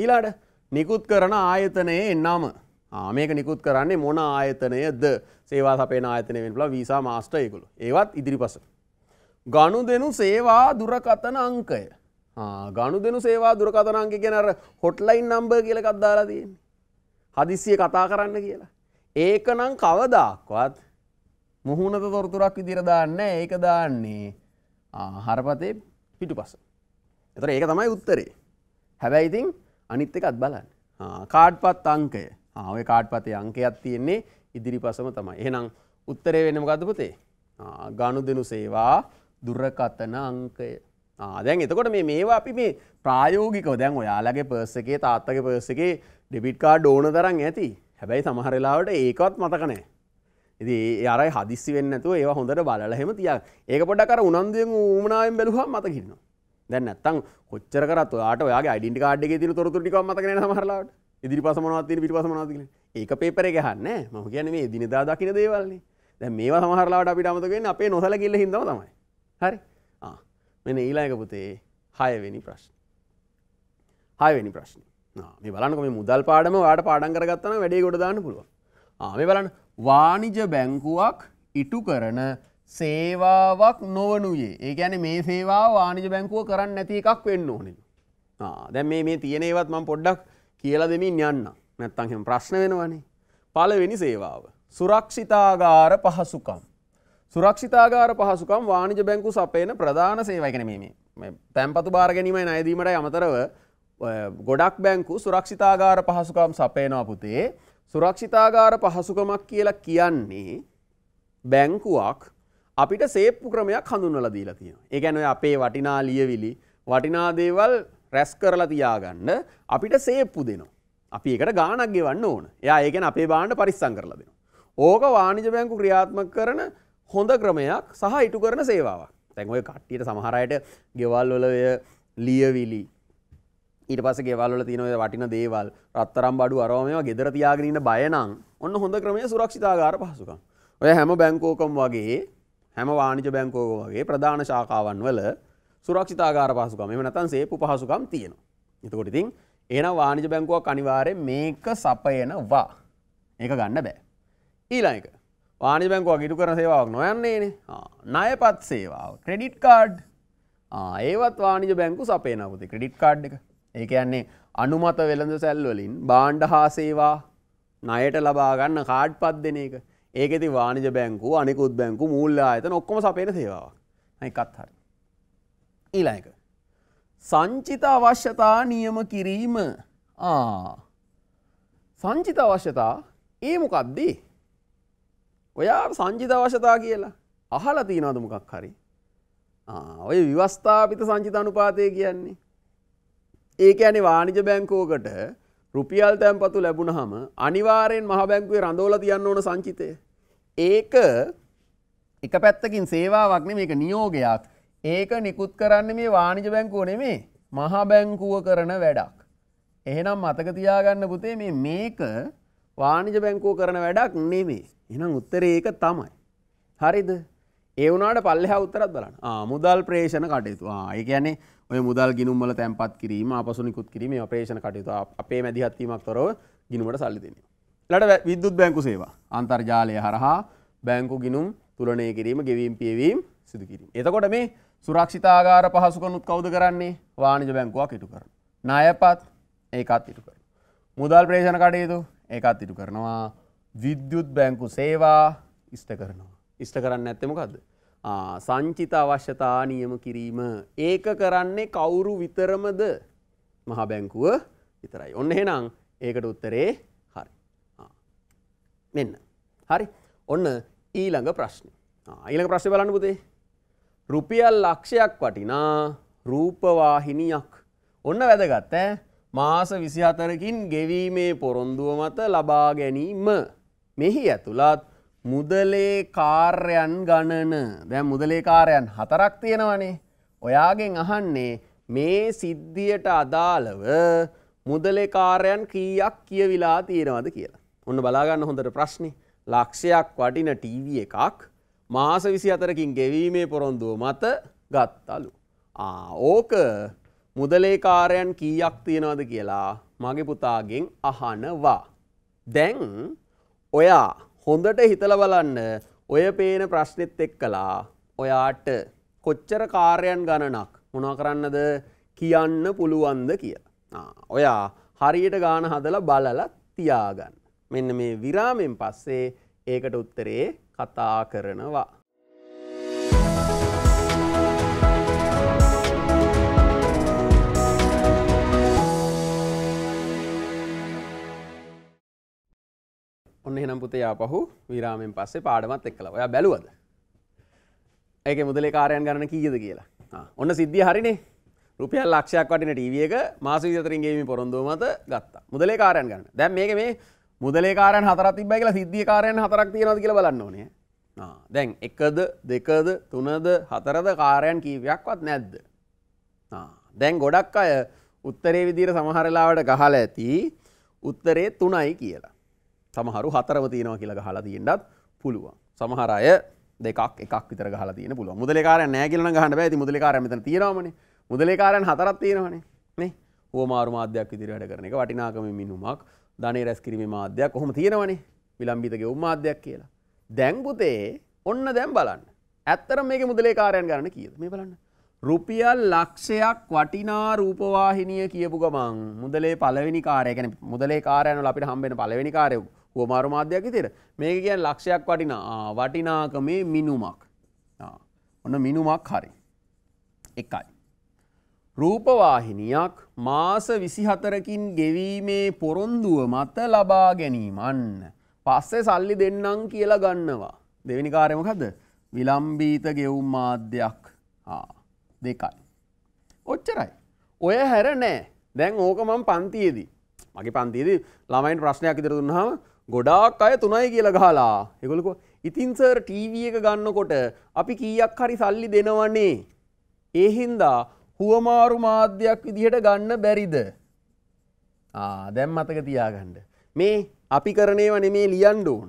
ඊළාට නිකුත් කරන ආයතනයේ නම. ආ මේක නිකුත් කරන්නේ මොන ආයතනයද? සේවා සපයන ආයතනය වෙන්න පුළුවන් වීසා මාස්ටර් ඒගොල්ලෝ. ඒවත් ඉදිරිපස. ගණු දෙනු සේවා දුරකතන අංකය ගණු දෙනු සේවා දුරකතනංක ගැනර හොට්ලයින් නම්බ කියලකත්දාලාදී. හදිස්සිය කතා කරන්න කියලා. ඒක නම් කවදක්වත් මුහුණත තොරතුරක් විදිරදාන්න ඒක දාන්නේ හරපතේ පිටු පස. එතර ඒක තමයි උත්තරේ. හැබැයිඉතින් අනිත් එකත් බලන්න. කාඩ්පත් අංකය ආවේ කාඩ්පතේ අංකයක් තියෙන්නේ ඉදිරිපසම තමයි. එහෙනම් උත්තරේ වෙනම ගදපතේ ගණු දෙනු සේවා දුරකතන අංකය දැන් එතකොට මේ මේවා අපි මේ ප්‍රායෝගිකව දැන් ඔයාලගේ පර්ස එකේ තාත්තක පර්ස එකේ ඩෙබිට් කාඩ් ඕන තරම් ඇති හැබැයි සමහරලාවට ඒකවත් මතකනෑ ඉති අරයි හදිස්සි වෙන්නතු ඒ හොඳට බලහෙම තිය ඒක පොඩ්ඩකර උනන්දුවෙන් ූමනාවෙන් බැලුහ මතකින්න දැන් ඇත්තන් කොච්චර කරත් ට ඔයා ඩිට කාඩ් එක තින තොරතුටික මතකන හරලාට ඉදිරි පසමනවත් පිරි පසමනාතිකන ඒක පේපර එක හන්න මහ කියන මේ දිනදා දකින දේවල්න්නේ දැ මේ සහරලාට අපිට අමතකෙන් අපේ නොසල කෙල්ල හිදව තමයි හරි මෙන ඊලායක පුතේ හයවෙනි ප්‍රශ්න. හයවෙනි ප්‍රශ්න මේ බලන්නකොම මුදල් පාඩම වාට පාඩන් කරගත්තන වැඩේ ගොඩ දාන්න පුළුවන්. මේ බලන්න වානිජ බැංකුවක් ඉටු කරන සේවාවක් නොවනුයේ ඒ ගැන මේ සේවා වානිජ බැංකුව කරන්න නැති එකක් වෙන්න ඕනෙන. දැ මේ මේ තියනේවත් මං පොඩ්ඩක් කියල දෙමින් යන්න නැත්තන්හෙම ප්‍රශ්න වෙනවනේ. පලවෙනි සේවාව. සුරක්ෂිතාගාර පහසුකම්. සුරක්ෂිතාගාර පහසුකම් වාණිජ බැංකු සපයන ප්‍රධාන සේවයිකනීම තැන්පතු බාර ගැනීමයි නයදීමට අමතරව ගොඩක් බැංකු සුරක්ෂිතාගාර පහසුකම් සපයනවා පුතේ සුරක්ෂිතාගාර පහසුකමක් කියලා කියන්නේ බැංකුවක් අපිට සේප්පු ක්‍රමයක් හඳුන්වල දීලා තියෙනවා. ඒ කියන්නේ අපේ වටිනා ලියවිලි වටිනා දේවල් රැස් කරලා තියාගන්න අපිට සේප්පු දෙනවා. අපි ඒකට ගාණක් ගෙවන්න ඕන. එයා ඒ කියන්නේ අපේ බාණ්ඩ පරිස්සම් කරලා දෙනවා. ඕක වාණිජ බැංකු ක්‍රියාත්මක කරන හොඳ ක්‍රමයක් සහ ඉටු කරන සේවාවක් තැන් ඔය කට්ටියට සමහරයට ගෙවල්වලය ලියවිලි ඊට පස ගෙවල්ල තිනව වටින දේවල් රත්තරම් බඩු අරෝමවා ගෙදර තියාගෙනන්න බයනං ඔන්න හොඳ ක්‍රමය සුරක්ෂිතාගාර පහසුකම් ඔය හැම බැංකෝකම් වගේ හැම වානිජ බැංකෝක වගේ ප්‍රධාන ශාකාවන් වල සුරක්ෂිතාගාර පහසුකම එම නතන් සේපු පහසුකම් තියෙනවා. එතකොට ඉතින් ඒනම් වානිජ බැංකුවක් අනිවාරය මේක සපයනවා ඒක ගන්න බෑ. ඊලාක වානි බැංකුවක් ඉටු කරන සේවාවක් නොයන්නේනේ නයපත් සේවාව ක්‍රෙඩිට් කාඩ් ඒවත් වානිජ බැංකු සපේ නපති ක්‍රඩිට් කාඩ් එක ඒක යන්නේ අනුමත වෙළඳ සැල්වලින් බාණ්ඩ හා සේවා නයට ලබාගන්න කාඩ් පත් දෙන එක ඒකෙති වානිජ බැංකු අනිකුත් බැංකු මුල්ලා ඇත ඔක්කොම සපේන සේවාවක් එකත් හරි ඊලාක සංචිත අවශ්‍යතා නියම කිරීම සංචිත අවශ්‍යතා ඒ මොකක්දී ඔයා සංජිත අවශ්‍යතා කියලා අහලා තියෙනවද මොකක් හරි ඔය විවස්ථාපිත සංචිත අනුපාතය කියන්නේ. ඒක ඇනි වානිජ බැංකෝකට රුපියල් තැන්පතු ලැබුණහම අනිවාරයෙන් මහ බැංකුවේ රඳෝල තියන්න ඕන සංචිතය. ඒක එක පැත්තකින් සේවාවක්න මේක නියෝගයක් ඒක නිකුත් කරන්න මේ වානිජ බැංකෝ නෙමේ මහා බැංකුව කරන වැඩක්. එහෙනම් මතක තියාගන්න පුතේ මේ මේක වාණිජ බැංකෝ කරන වැඩක් නෙමේ එනම් උත්තර ඒක තමයි. හරිද ඒවුනාට පල්ලෙහ උත්තරත් බලන්න මුදල් ප්‍රේෂණ කටයුතු ඒ කියන්නේ ඔය මුදල් ගිනුම්වල තැන්පත් කිරීම අපසුනිකුත් කිරීම ප්‍රේෂණ කටයුතු අපේ මැදිහත්වීමක් තොරව ගිනුමට සල්ලි දෙනවා. ලට විද්දුත් බැංකු සේවා අන්තර්ජාලය හරහා බැංකු ගිනුම් තුලනය කිරීම ගෙවීම් පියවීම් සිදු කිරීම. එතකොට මේ සුරක්ෂිතාගාර පහසුකනුත් කවුද කරන්නේ වාණිජ බැංකුවක් ඉටු කරන. ණයපත් ඒකත් ඉටු කරන. මුදල් ප්‍රේෂණ කටයුතු ඒකත් ඉටු කරනවා විද්‍යුත් බැංකු සේවා ඉස්ට කරනවා. ඉස්ට කරන්න ඇත්තමකක්ද. සංචිත අවශ්‍යතා නියම කිරීම ඒක කරන්නේ කවුරු විතරමද මහා බැංකුව විතරයි. ඔන්න එහෙනම් ඒකට උත්තරේ හරි. මෙන්න. හරි ඔන්න ඊළඟ ප්‍රශ්න. ඊළඟ ප්‍රශ්න බලන්න පුතේ. රුපියල් ලක්ෂයක් වටිනා රූපවාහිනියක්. ඔන්න වැදගත්ත ඈ මාස විසිහතරකින් ගෙවීමේ පොරොන්දුව මත ලබා ගැනීම. මෙහි ඇතුළත් මුදලේ කාර්යන් ගණන දැ මුදලේ කාරයන් හතරක් තියෙනවනේ. ඔයාගෙන් අහන්නේ මේ සිද්ධියට අදාළව මුදලේ කාරයන් කීයක් කියවිලා තියෙනවද කියලා. ඔන්න බලාගන්න හොඳට ප්‍රශ්නි ලක්ෂයක් වටින ටීව එකක් මාස විසි අතරකින් ගෙවීමේ පොරොන්දුව මත ගත්තලු. ඕක මුදලේකාරයන් කීයක් තියෙනවද කියලා මගේ පුතාගෙන් අහනවා. දැන් ඔයා හොඳට හිතල බලන්න ඔය පේන ප්‍රශ්නෙත් එක්කලා ඔයාට කොච්චර කාර්යන් ගණනක් මොනා කරන්නද කියන්න පුළුවන්ද කියලා. ඔයා හරියට ගාන හදලා බලලා තියාගන්න. මෙන්න මේ විරාමෙන් පස්සේ ඒකට උත්තරේ කතා කරනවා. ඔන්න එහෙනම් පුතේ ආපහු විරාමෙන් පස්සේ පාඩමත් එක්කලා. ඔයා බැලුවද? ඒකේ මුදලේ කාර්යයන් ගණන කීයද කියලා. ආ ඔන්න සිද්ධිය හරිනේ. රුපියල් ලක්ෂයක් වටින ටීවී එක මාස 24කින් ගේමින් පොරොන්දුව මත ගත්තා. මුදලේ කාර්යයන් ගණන. දැන් මේකේ මේ මුදලේ කාර්යයන් හතරක් තිබ්බයි කියලා සිද්ධියේ කාර්යයන් හතරක් තියනවාද කියලා බලන්න ඕනේ. ආ දැන් 1ද 2ද 3ද 4ද කාර්යයන් කීපයක්වත් නැද්ද? ආ දැන් ගොඩක් අය උත්තරේ විදිහට සමහර වෙලාවට ගහලා ඇති උත්තරේ 3යි කියලා. සමහරු හතරම තියෙනවා කියලා ගහලා තියෙන්ටත් පුළුවන් සමහර අය දෙකක් එකක් විතර ගහලා තියෙන පුළුවන් මුදලකාරයන් නෑ කියලා ගහන්න බෑ ඉතින් මුදලකාරයන් මෙතන තියෙනවමනේ මුදලකාරයන් හතරක් තියෙනවනේ නේ හුවමාරු මාධ්‍යයක් විදිහට වැඩ කරන එක වටිනාකමේ මිනුමක් ධනෙ රැස් කිරීමේ මාධ්‍යයක් කොහොම තියෙනවනේ විලම්භිත ගෙවුම් මාධ්‍යයක් කියලා දැන් පුතේ ඔන්න දැන් බලන්න ඇත්තටම මේකේ මුදලකාරයන් ගන්න කීයද මේ බලන්න රුපියල් ලක්ෂයක් වටිනා රූපවාහිනිය කියපු ගමන් මුදලේ පළවෙනි කාර්යය කියන්නේ මුදලේ කාර්යයන් වල අපිට හම්බෙන පළවෙනි කාර්යය හුවමාරු මාධ්‍යයක් තෙර මේක කියන් ලක්ෂයක් වටිනා වටිනාකමේ මිනුමක් ඔන්න මිනුමක් හරි එකයි. රූපවාහිනියක් මාස විසිහතරකින් ගෙවීමේ පොරොන්දුව මත ලබා ගැනීමන් පස්සේ සල්ලි දෙන්නම් කියලා ගන්නවා දෙවැනි කාරමකද විලම්බීත ගෙවුම් මාධ්‍යයක් දෙකයි. ඔච්චරයි ඔය හැර නෑ දැන් ඕක මම පන්තියේදී මගේ පන්තියේදී ළමයින් ප්‍රශ්නයක් ඉදිර දුන්නාම ගොඩාක් අය තුනයි කියලා ගහලා ඒගොල්ලෝ කිව්වා ඉතින් සර් ටීවී එක ගන්නකොට අපි කීයක් හරි සල්ලි දෙනවනේ. ඒ හින්දා හුවමාරු මාධ්‍යයක් විදිහට ගන්න බැරිද? ආ දැන් මතක තියාගන්න. මේ අපි කරන ඒවා නෙමේ ලියන්න ඕන.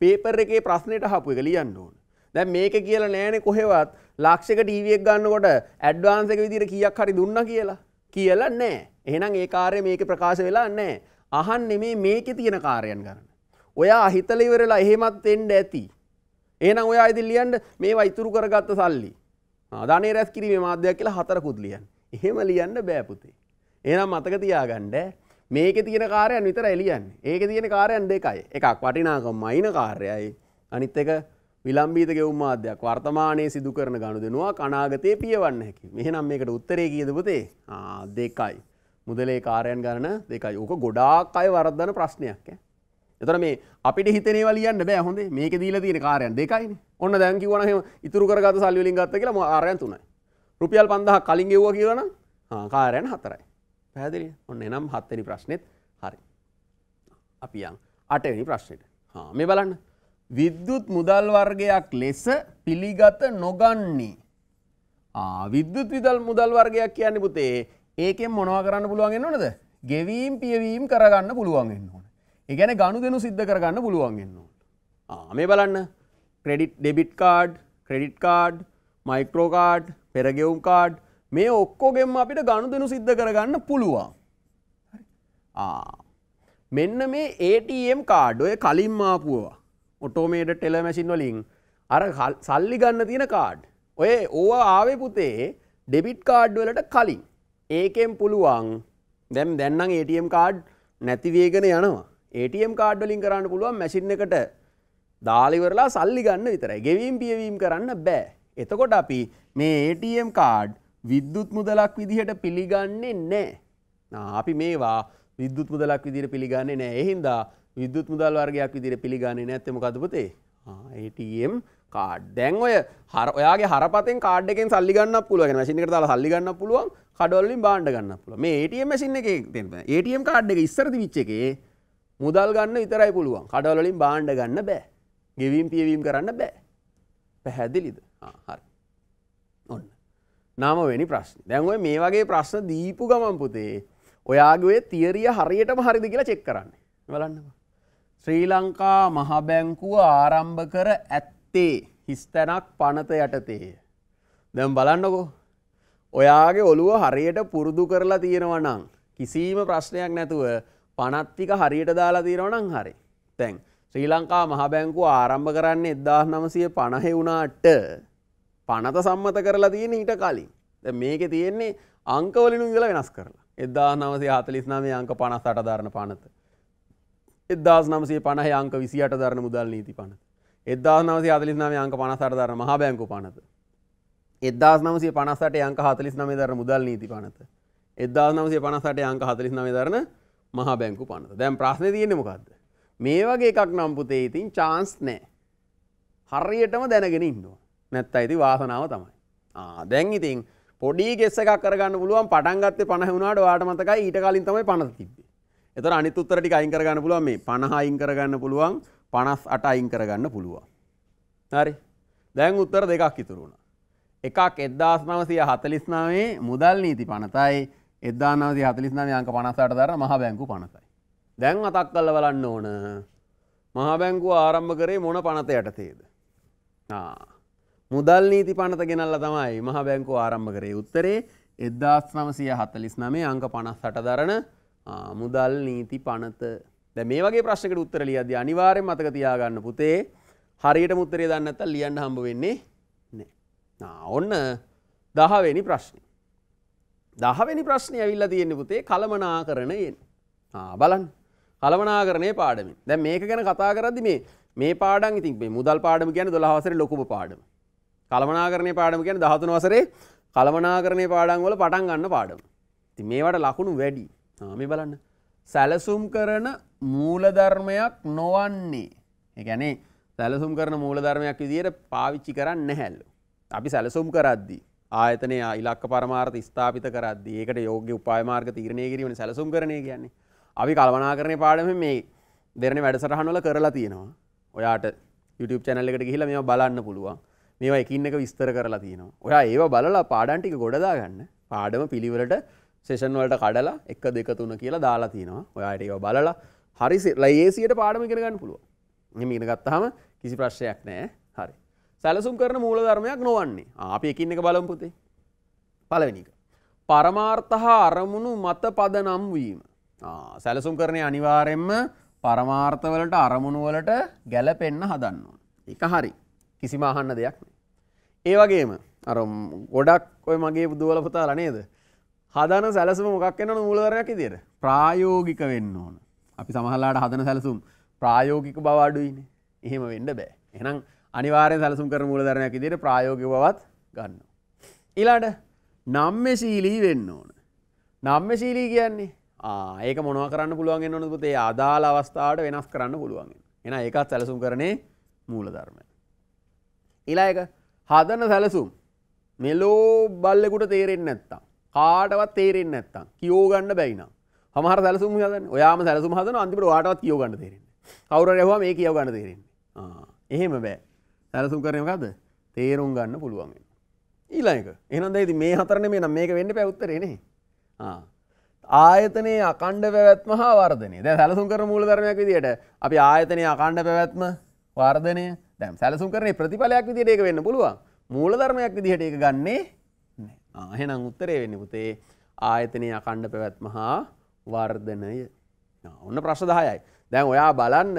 පේපර් එකේ ප්‍රශ්නෙට අහපු එක ලියන්න ඕන. දැන් මේක කියලා නෑනේ කොහෙවත් ලක්ෂයක ටීවී එක ගන්නකොට ඇඩ්වාන්ස් එක විදිහට කීයක් හරි දුන්නා කියලා. කියලා නෑ. එහෙනම් ඒ කාර්යය මේකේ ප්‍රකාශ වෙලා නෑ. අහන්නේ මේ මේකේ තියෙන කාර්යයන් ගන්න. ඔයා හිතලා ඉවරලා එහෙමත් වෙන්න ඇති. එහෙනම් ඔයා ඉදින් ලියන්න මේවා ඉතුරු කරගත්ත සල්ලි. ධනේ රැස් කිරීමේ මාධ්‍යයක් කියලා හතරකුත් ලියන්න. එහෙම ලියන්න බෑ පුතේ. එහෙනම් මතක තියාගන්න මේකේ තියෙන කාර්යයන් විතරයි ලියන්නේ. ඒකේ තියෙන කාර්යයන් දෙකයි. එකක් වටිනාකම අයින කාර්යයයි. අනිත් එක විලම්බීත ගෙවුම් මාධ්‍යයක් වර්තමානයේ සිදු කරන ගණු දෙනවා කනාගතය පියවන්න හැකි මෙහෙනම් මේකට උත්තරේ කියද පුතේ දෙකයි. මුදලේ කාරයන් ගණන දෙකයි ඕක ගොඩාක් අය වරද්දන ප්‍රශ්නයක් එතර මේ අපිට හිතනේ වලියන්න බෑ හොඳේ මේක දීලා තියෙන කාර්යයන් දෙකයිනේ ඔන්න දැන් කිව්වනම් එහෙම ඉතුරු කරගත සල්ලි වලින් ගත්ත කියලා මම ආරයන් තුනයි රුපියල් 5000 කලින් ගෙවුවා කියලා නම් හා කාර්යයන් හතරයි පැහැදිලිද ඔන්න එනම් හත්වෙනි ප්‍රශ්නේත් හරි අපි යන් අටවෙනි ප්‍රශ්නෙට හා මේ බලන්න විද්‍යුත් මුදල් වර්ගයක් ලෙස පිළිගත නොගන්නේ විද්‍යුත් විදල් මුදල් වර්ගයක් කියන්නේ පුතේ ඒකෙන් මොනවා කරන්න පුළුවන්ගෙන් ඕනද ගෙවීම් පියවීම් කරගන්න පුළුවන්ගෙන් ඕන ඒගැන ගණු දෙනු සිද්ධ කරගන්න පුළුවන්ගෙන් ඕන මේ බලන්න credit debit card credit card micro card පෙරගෙවුම් කාඩ් මේ ඔක්කෝගෙම අපිට ගණු දෙනු සිද්ධ කරගන්න පුළුවන් මෙන්න මේ ඒටම් කාඩ් ඔය කලින් මාපුුවවා ඔටෝමේට ටෙලමැසින් වලින් අර සල්ලි ගන්න තියෙන කාඩ් ඔය ඕවා ආවේ පුතේ ඩෙබිට් කාඩ් වලට කලින් ඒකෙන් පුළුවන් දැම් දැන්නම් ATM කාඩ් නැතිවේගෙන යනවා ATM කාඩ්වලින් කරන්න පුළුවන් මැසින් එකට දාලිවරලා සල්ලි ගන්න විතරයි ගෙවීම් පියවීම් කරන්න බෑ එතකොට අපි මේ ATM කාඩ් විද්දුත් මුදලක් විදිහට පිළිගන්නේ නෑ අපි මේවා විද්දුත් මුදලක් විදිර පිළිගන්නේ නෑ එහින්දා විද්දුත් මුදල් වර්ගයක් විදිර පිළිගන්නේ නැත්තමකදපතේ ATM කාඩ් දැන් ඔය හර ඔයාගේ හරපතෙන් කාඩ්ෙන් සල්ලිගන්න පුළුවන් මසිිනික තලා සල්ලිගන්න පුළුවන් කඩොල්ලින් බාණ්ඩ ගන්න පුළුව මේ ඒටම් මසින්න එක ඒටම් කාඩ් එක ඉස්සරති විච්චකේ මුදල් ගන්න විතරයි පුළුවන් කඩවලින් බාණ්ඩ ගන්න බෑ ගෙවීම් පියවීම් කරන්න බෑ පැහැදිලිද හරි ඔන්න නමවෙනි ප්‍රශ්න දැන්ුව මේ වගේ ප්‍රශ්න දීපු ගමන් පුතේ ඔයාගේ තියරිය හරියටම හරිදි කියලා චෙක් කරන්න වලන්නවා ශ්‍රී ලංකා මහබැංකුව ආරම්භ කර ඇත් ඇත්තේ හිස්තැනක් පනත යටතේය. දැම් බලන්නකෝ. ඔයාගේ ඔළුව හරියට පුරුදු කරලා තියෙනවනං. කිසිීම ප්‍රශ්නයක් නැතුව පනත්තික හරියට දාලා තියෙනවනං හරි. තැන් ශ්‍රී ලංකා මහබැංකු ආරම්භ කරන්න එදදා නමසය පණහෙවුණාට පනත සම්මත කරලා තියෙන ඊට කලින්. මේක තියෙන්නේ අංකවලිනු ඉදල වෙනස් කරලා. එදදා නමසේ හතලිස් නමේ අංක පනස් අට ධරණ පනත. එදදාස් නමසේ පණහ අංක විසිට ධරණ මුදල් නීති පනත. එදදා නවසි අතලිස් නම අංක පනසට දර මහා බැංකු පනත. එදදා නවසේ පනසට අංක හතලිස් නම දර මුදල් නීති පනත. එදදා නවසේ පනසට අංක හතලිස් නම දරන මහා බැංකු පනත දැම් ප්‍රශ්න තියෙනෙමකක්ද. මේ වගේ එකක් නම්පුතේ ඉතින් චාන්ස් නෑ. හරියටම දැනගෙන ඉන්නවා. නැත්ත ඇති වාසනාව තමයි. දැන් ඉතින් පොඩි ගෙස්සක් කරගන්න පුළුවන් පටන්ගත්තේ පණහුණට වාට මතකයි ඊට කලින් තමයි පනත තිබේ. එතර අනිත් උත්තර ටික අයින් කරගන්න පුළුවන් මේ පණහ අයින් කරගන්න පුළුවන් පනස් අට අයින් කරගන්න පුළුවන්. හරි දැන් උත්තර දෙකක් ඉතුරුණ. එකක් එද්දාස් නවසය හතලිස්නාවේ මුදල් නීති පනතයි එදදා නවසය හතලිස්නාවේ අංක පනසට දර මහ බැංකු පනතයි. දැන් අතක් කල්ල වලන්න ඕන මහබැංකු ආරම්භ කරේ මොන පනත යටතේද. මුදල් නීති පනත ගෙනල්ල තමයි මහ බැංකු ආරම්භ කරේ උත්තරේ එද්දාස් නවසය හතලිස් නමේ අංක පනස් සට දරන මුදල් නීති පනත දැන් මේ වගේ ප්‍රශ්නකට උත්තර ලියද්දී අනිවාර්යෙන් මතක තියාගන්න පුතේ හරියටම උත්තරේ දන්නේ නැත්තම් ලියන්න හම්බ වෙන්නේ නැහැ. ආ ඔන්න 10 වෙනි ප්‍රශ්නේ. 10 වෙනි ප්‍රශ්නේ ඇවිල්ලා තියෙන්නේ පුතේ කලමනාකරණයෙන්. ආ බලන්න. කලමනාකරණයේ පාඩමෙන්. දැන් මේක ගැන කතා කරද්දි මේ මේ පාඩම් ඉතින් මේ මුදල් පාඩම කියන්නේ 12 වසරේ ලොකුම පාඩම. කලමනාකරණයේ පාඩම කියන්නේ 13 වසරේ කලමනාකරණයේ පාඩම් වල පටන් ගන්න පාඩම. ඉතින් මේවට ලකුණු වැඩි. ආ මේ බලන්න. සැලසුම් කරන මූලධර්මයක් නොවන්නේ එකැනේ සැලසුම් කරන මූලධර්මයක් විදියට පාවිච්චි කරන්න නැහැල්ලු. අපි සැලසුම් කරද්දි. ආයතනය ඉලක්ක පරමාර්ථ ස්ථාපිත කරද ඒකට යෝග උපාමාර්ග තීරණය කිරීම සැලසුම් කරනය කියන්නේ. අපි කල්වනා කරන පාඩම මේ දෙරන වැඩසටහනොල කරලා තියෙනවා. ඔයාට YouTube චැනල් එකට ගිහිලා මේවා බලන්න පුළුවන්. මේවා එකින් එක විස්තර කරලා තියෙනවා. ඔයා ඒවා බලලා පාඩම් ටික ගොඩදාගන්න. පාඩම පිළිවෙලට සේෂන් වලට කඩලා එක දෙක තුන කියලා දාලා තියෙනවා ඔයාට ඒව බලලා හරි ලයිඒසියට පාඩම ඉගෙන ගන්න පුළුව මෙම ඉගෙන ගත්තහම කිසි ප්‍රශ්නයක් නෑ හරි සැලසුම් කරන මූල ධර්මයක් නොවන්නේ අපි එකින් එක බලම්පුතේ පලවෙනික පරමාර්ථ හා අරමුණු මත පද නම් වීම සැලසුම් කරණය අනිවාරෙන්ම පරමාර්ථවලට අරමුණුවලට ගැලපෙන්න හදන්න එක හරි කිසිම අහන්න දෙයක් නේ ඒ වගේම අර ගොඩක් ඔය මගේ බුදුවල පුතාලා නේද හදන සැලසුම මොකක් වෙනවද මූලධර්මයක් විදියට? ප්‍රායෝගික වෙන්න ඕන. අපි සමහරලාට හදන සැලසුම් ප්‍රායෝගික බව අඩුයිනේ. එහෙම වෙන්න බෑ. එහෙනම් අනිවාර්යෙන් සැලසුම් කරන මූලධර්මයක් විදියට ප්‍රායෝගික බවත් ගන්න. ඊළඟට නම්මශීලී වෙන්න ඕන. නම්මශීලී කියන්නේ ආ ඒක මොනවා කරන්න පුළුවන් වෙනවද පුතේ? අදාළ අවස්ථාවට වෙනස් කරන්න පුළුවන් වෙනවා. එහෙනම් ඒකත් සැලසුම් කරන්නේ මූලධර්මය. ඊළඟ එක හදන සැලසුම් මෙලෝ බල්ලෙකුට තේරෙන්නේ නැත්තම් කාටවත් තේරෙන් නැත්තම් කියෝගන්න බැයිනම් හමහර සැලසුම් හදන්න ඔයාම සැලසුම් හදන අන්තිමට වාටවත් කියෝගන්න තේරෙන්නේ කවුර යවා මේ කියවගන්න තේරෙන්නේ එහෙම බෑ සැලසුම් කරනකද තේරුම් ගන්න පුළුවන් ඊළඟ එහෙනම් දැන් ඉතින් මේ හතරනේ මේ නම් මේක වෙන්නේ පැවුත්තරේ නේ ආ ආයතනයේ අකණ්ඩ පැවැත්ම හා වර්ධනය දැන් සැලසුම් කරන මූලධර්මයක් විදියට අපි ආයතනයේ අකණ්ඩ පැවැත්ම වර්ධනය දැන් සැලසුම් කරන ප්‍රතිඵලයක් විදියට ඒක වෙන්න පුළුවන් මූලධර්මයක් විදියට ඒක ගන්නේ හෙනම් උත්තරේ වෙන්න පුතේ ආයතනය අකණ්ඩ පැවැත්ම හා වර්ධනය ඔන්න ප්‍රශ්දායයි දැන් ඔයා බලන්න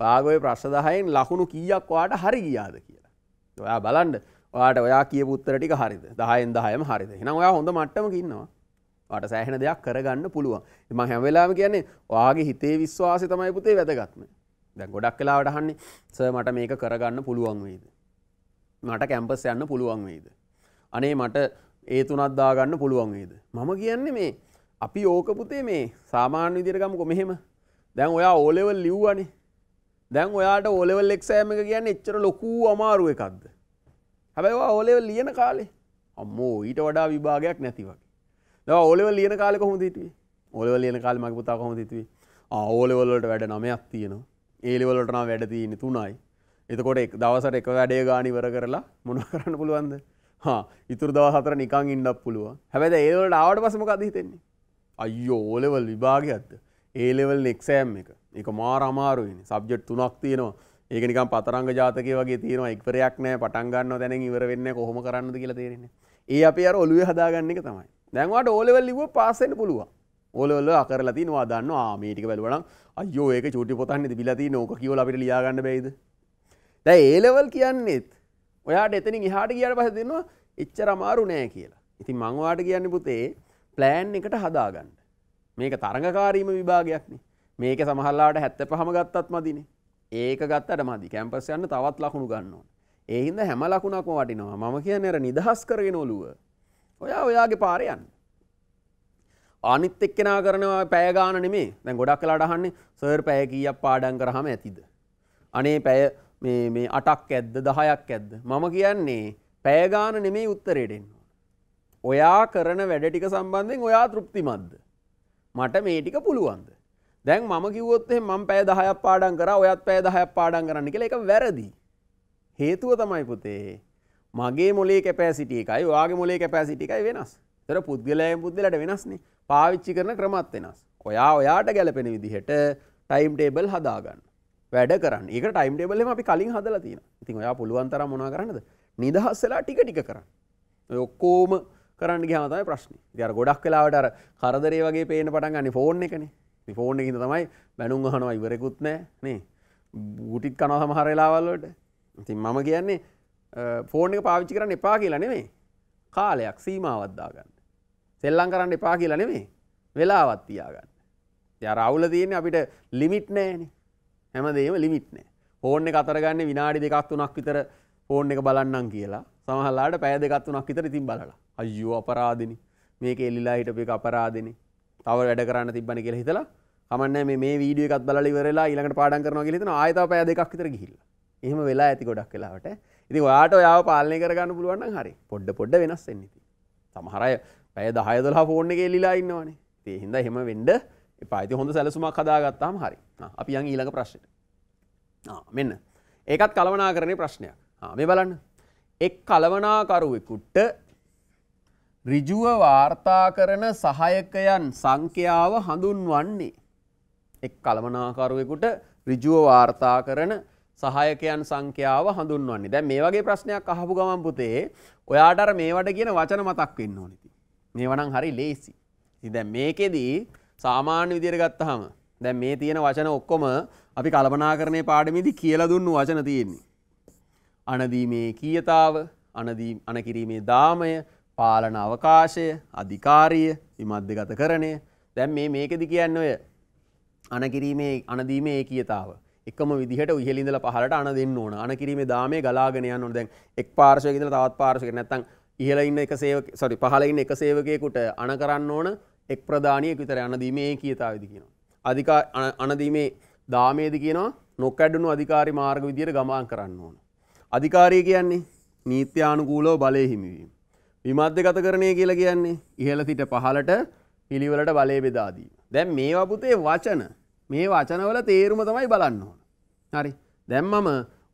ඔයාගොය ප්‍රශ්දාහයෙන් ලකුණු කීයක් වාට හරි ගියාද කියලා. ඔයා බලන්ඩ ඔයාට ඔයා කිය පුත්තර ටික හරිද දහයෙන් දහයම හරිද හෙන ඔයා හොඳ මට්ටම කින්නවා ට සෑහන දෙයක් කරගන්න පුළුවන් එම හැමවෙලාම කියන්නේ වාගේ හිතේ විශ්වාසය තමයි පුතේ වැදගත්ම දැ ගොඩක් කලාවට හන්නේ ස මට මේක කරගන්න පුළුවන් වේද. මට කැම්පස් යන්න පුළුවන් වේද. අනේ මට ඒ තුනත් දාගන්න පුළුවන් වේද. මම කියන්නේ මේ අපි ඕක පුතේ මේ සාමාන්‍ය විදිරකමකො මෙහෙම දැන් ඔයා ඕලෙවල් ලිව්වනේ දැන් ඔයාට ඕලෙවල් එක්සෑම එක කියන්න එච්චර ලොකූ අමාරුව එකක්ද. හැබැයිවා ඕලෙවල් ලියන කාලේ අම්මෝ ඊට වඩා විභාගයක් නැති වගේ. දවා ඕලෙවල් ලියන කාලෙ කොහොම හිතුවේ ඕලෙවල් ලියන කාලෙ මගේ පුතා කොහොම හිතුවේ ඕලෙවල් වලට වැඩ නමයක් තියෙනවා. ඒ ලෙවල් වලට නම් වැඩ තියෙන්නේ තුනයි. එතකොට දවසට එක වැඩේ ගාණ ඉවර කරලා මොනවා කරන්න පුළුවන්ද? ඉතුර දව හතර නිකං ඉන්නක් පුළුව හැබැද ඒවලට ආවට පසමකද හිතෙන්නේ අයෝ ඕලෙවල් විභාගයක්ද ඒලෙවල් නෙක්සෑම් එක එක මාර අමාරුවනි සබ්ජෙට් තුනක් තියෙනවා ඒකනිකම් පතරංග ජාතක වගේ තියෙන එක්වරයක් නෑ පටන්ගන්න තැන ඉවර වෙන්න කොහොම කරන්න කියලා තේරෙන ඒ අප අර ඔලුව හදාගන්න එක තමයි දැන්වාට ඕලෙවල් ලිව පාසෙන් පුළුව ඕලවල අකරලති නවා දන්න ආමීටික වැල්වලම් අයෝ ඒක චුටි පොතන්න බිලති නෝක කියවල අපිට ලියාගන්න බේද දැ ඒලෙවල් කියන්නෙත් ඔයාට එතනින් එහාට කියට පස දෙන්නවා එච්චර අමාරු නෑ කියලා ඉතින් මංවාට කියන්න පුතේ ප්ලෑන් එකට හදාගන්න මේක තරඟකාරීම විභාගයක්නේ මේක සමහල්ලාට හැත්ත පහම ගත්තත් මදින ඒක ගත්තට මදි කැම්පස් යන්න තවත් ලකුණු ගන්නවා. ඒහින්ද හැම ලකුණක්ම වටිනවා මම කියන එර නිදහස් කරගෙන ඔලුව. ඔයා ඔයාගේ පාරයන්. අනිත් එක්කෙනා කරනවා පෑගාන නෙමේ දැන් ගොඩක් කලාට අහන්නේ සර් පැය කීයක් පාඩම් කරාම ඇතිද. අනේ පැය මේ අටක් ඇද්ද දහයක් ඇද්ද මම කියන්නේ පෑගාන නෙමේ උත්තරයටෙන් ඔයා කරන වැඩ ටික සම්බන්ධයෙන් ඔයා තෘප්තිමත්ද මට මේ ටික පුළුවන්ද දැන් මම කිව්වොත්තේ මම පෑ දහයක් පාඩම් කරා ඔයත් පෑ දහයක් පාඩම් කරන්න කියලා ඒක වැරදි හේතුව තමයි පුතේ මගේ මොලේ කැපෑසිටි එකයි ඔයාගේ මොලේ කැපෑසිටි එකයි වෙනස් තර පුද්ගලයන් පුද්ගලට වෙනස්නේ පාවිච්චි කරන ක්‍රමත් වෙනස් ඔයා ඔයාට ගැලපෙන විදිහට ටයිම් ටේබල් හදාගන්න වැඩ කරන්න ඒක ටයිම් ටේබල්ලම අපි කලින් හදලා තියෙන ඉතින් ඔයා පුළුවන්තර මොනා කරන්නද නිදහස්සලා ටික ටික කරන්න ඔක්කෝම කරන්න ගහතයි ප්‍රශ්න දර ගොඩක් කලාවට අර කරදරේ වගේ පේන පටන් ගන්න ෆෝන් එකනේ ෆෝන් එකහිද තමයි බැනුම් අහනවා ඉවරෙකුත් නෑ නේ ගුටිත් කනව සමහරලාවල්ලට ඉතින් මම කියන්නේ ෆෝන් එක පාවිච්චි කරන්න එපා කියලා නෙමේ කාලයක් සීමාවද්දා ගන්න සෙල්ලං කරන්න එපා කියලා නෙමේ වෙලාවත් තියාගන්න ය රවුල තියෙන අපිට ලිමිට් නෑනේ හැම දේම ලිමිට්නෑ ෆෝර්න කතරගන්න විනාඩි දෙකක් තුනක් විතර ෆෝර්න් එක බලන්නම් කියලා සමහල්ලාට පැය දෙකත් වනක් විතර ඉතින් බලලා අයෝ අපරාදිනි මේක එල්ලිලා හිටපික අපරාදිනි තව වැඩ කරන්න තිබන කියලා හිතලා කමන්න මේ වීඩිය එකත් බල ඉවරලා ඉලකට පාඩන් කරන ගෙලතන ආයත පය දෙකක් විතර ගිහිල්ල එහම වෙලා ඇති ගොඩක් කලාට ඉති වාට ඔයාව පාලනය කරගන්න පුළුවන් හරි පොඩ්ඩ පොඩ්ඩ වෙනස් එන්නේති සමහරය පැය දහයදලා ෆෝර්න එක එල්ලිලා ඉන්නවානේ ඒහින්ද හෙම වෙන්ඩ එපා ඇති හොඳ සැලසුමක් කදාගත්තාම හරි අපි යන් ඊළඟ ප්‍රශ්නයට මෙන්න ඒකත් කලවනා කරණය ප්‍රශ්නයක් මේ බලන්න එක් කලවනාකරුවෙකුට රිජුව වාර්තා කරන සහයකයන් සංඛ්‍යාව හඳුන්වන්නේ එක් කළමනාකරුවෙකුට රිජුව වාර්තා කරන සහයකයන් සංඛ්‍යාව හඳුන්වන්නේ දැන් මේ වගේ ප්‍රශ්නයක් අහපු ගමන් පුතේ ඔයාට අර මේවට කියන වචන මතක් වෙන්න ඕනේ ඉතින් මේවා නම් හරි ලේසි ඉතින් දැන් මේකෙදී සාමාන්‍ය විදියට ගත්තහම දැන් මේ තියෙන වචන ඔක්කොම අපි කල්පනාකරණයේ පාඩමේදී කියලා දුන්නු වචන තියෙන්නේ. අනදීමේ කීයතාව, අනදී අන කිරීමේ දාමය, පාලන අවකාශය, අධිකාරිය, විමධ්‍යගතකරණය. දැන් මේ මේකෙදි කියන්නේ ඔය අන කිරීමේ අනදීමේ කීයතාව. එකම විදිහට ඉහලින්දල පහලට අන දෙන්න ඕන අන කිරීමේ දාමේ ගලාගෙන යන්න ඕන දැන් එක් පාර්ශවයක ඉඳලා තවත් පාර්ශවයකට නැත්තම් ඉහළ ඉන්න එක සේවක සෝරි පහළ ඉන්න එක සේවකයෙකුට අන කරන්න ඕන එක් ප්‍රධානයක් විතර අනදීමේ කියතාවදි කියනවා. අධිකා අනදීමේ දාමේද කියනවා නොකැඩුණු අධිකාරි මාර්ග විදියට ගමන් කරන්න ඕන. අධිකාරය කියන්නේ නීත්‍යානුකූලෝ බලය හිමිවීම. විමධ්‍යගත කරණය කියලා කියන්නේ ඉහළ සිට පහලට පිළිවලට බලය බෙදාදී. දැන් මේ වපුතේ වචන මේ වචනවල තේරුම තමයි බලන්න ඕන. හරි දැම්මම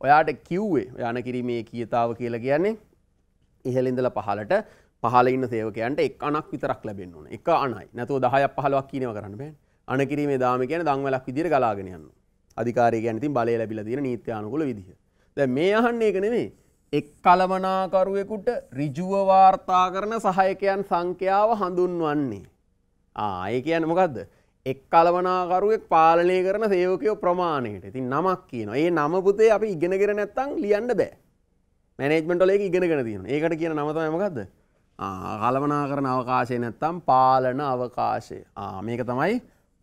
ඔයාට කිව්වේ යන කිරීමේ කියතාව කියලා කියන්නේ ඉහළින්දල පහලට පහලඉන්න සේවකයන්ට එක් අනක් විතරක් ලැබෙන්න්න ඕන එක අනයි නැතුව දහයක් පහලක් කියනව කරන්න බෑ අනකිරීමේ දාම කියන දංවලක් විදිර ගලාගෙනයන්න අධිකාරය ගැනති බලය ලැබිල දින නීත්‍යානකුල විදිහ ද මේ අහන්න එක නෙමේ එක් කළමනාකරුවෙකුට රිජුව වාර්තා කරන සහයකයන් සංඛ්‍යාව හඳුන්වන්නේ ආය කියන්න මොකක්ද එක් කලවනාකරුවෙක් පාලනය කරන සේවකයෝ ප්‍රමාණයට ඉතින් නමක් කියන ඒ නමපුතේ අපි ඉගෙනගෙන නැත්තං ලියන්න බෑ මැනේජ්මටල එක ඉගෙනගෙන තියෙන ඒකට කියන නමතමකක්ද කලවනා කරන අවකාශය නැත්තම් පාලන අවකාශය මේක තමයි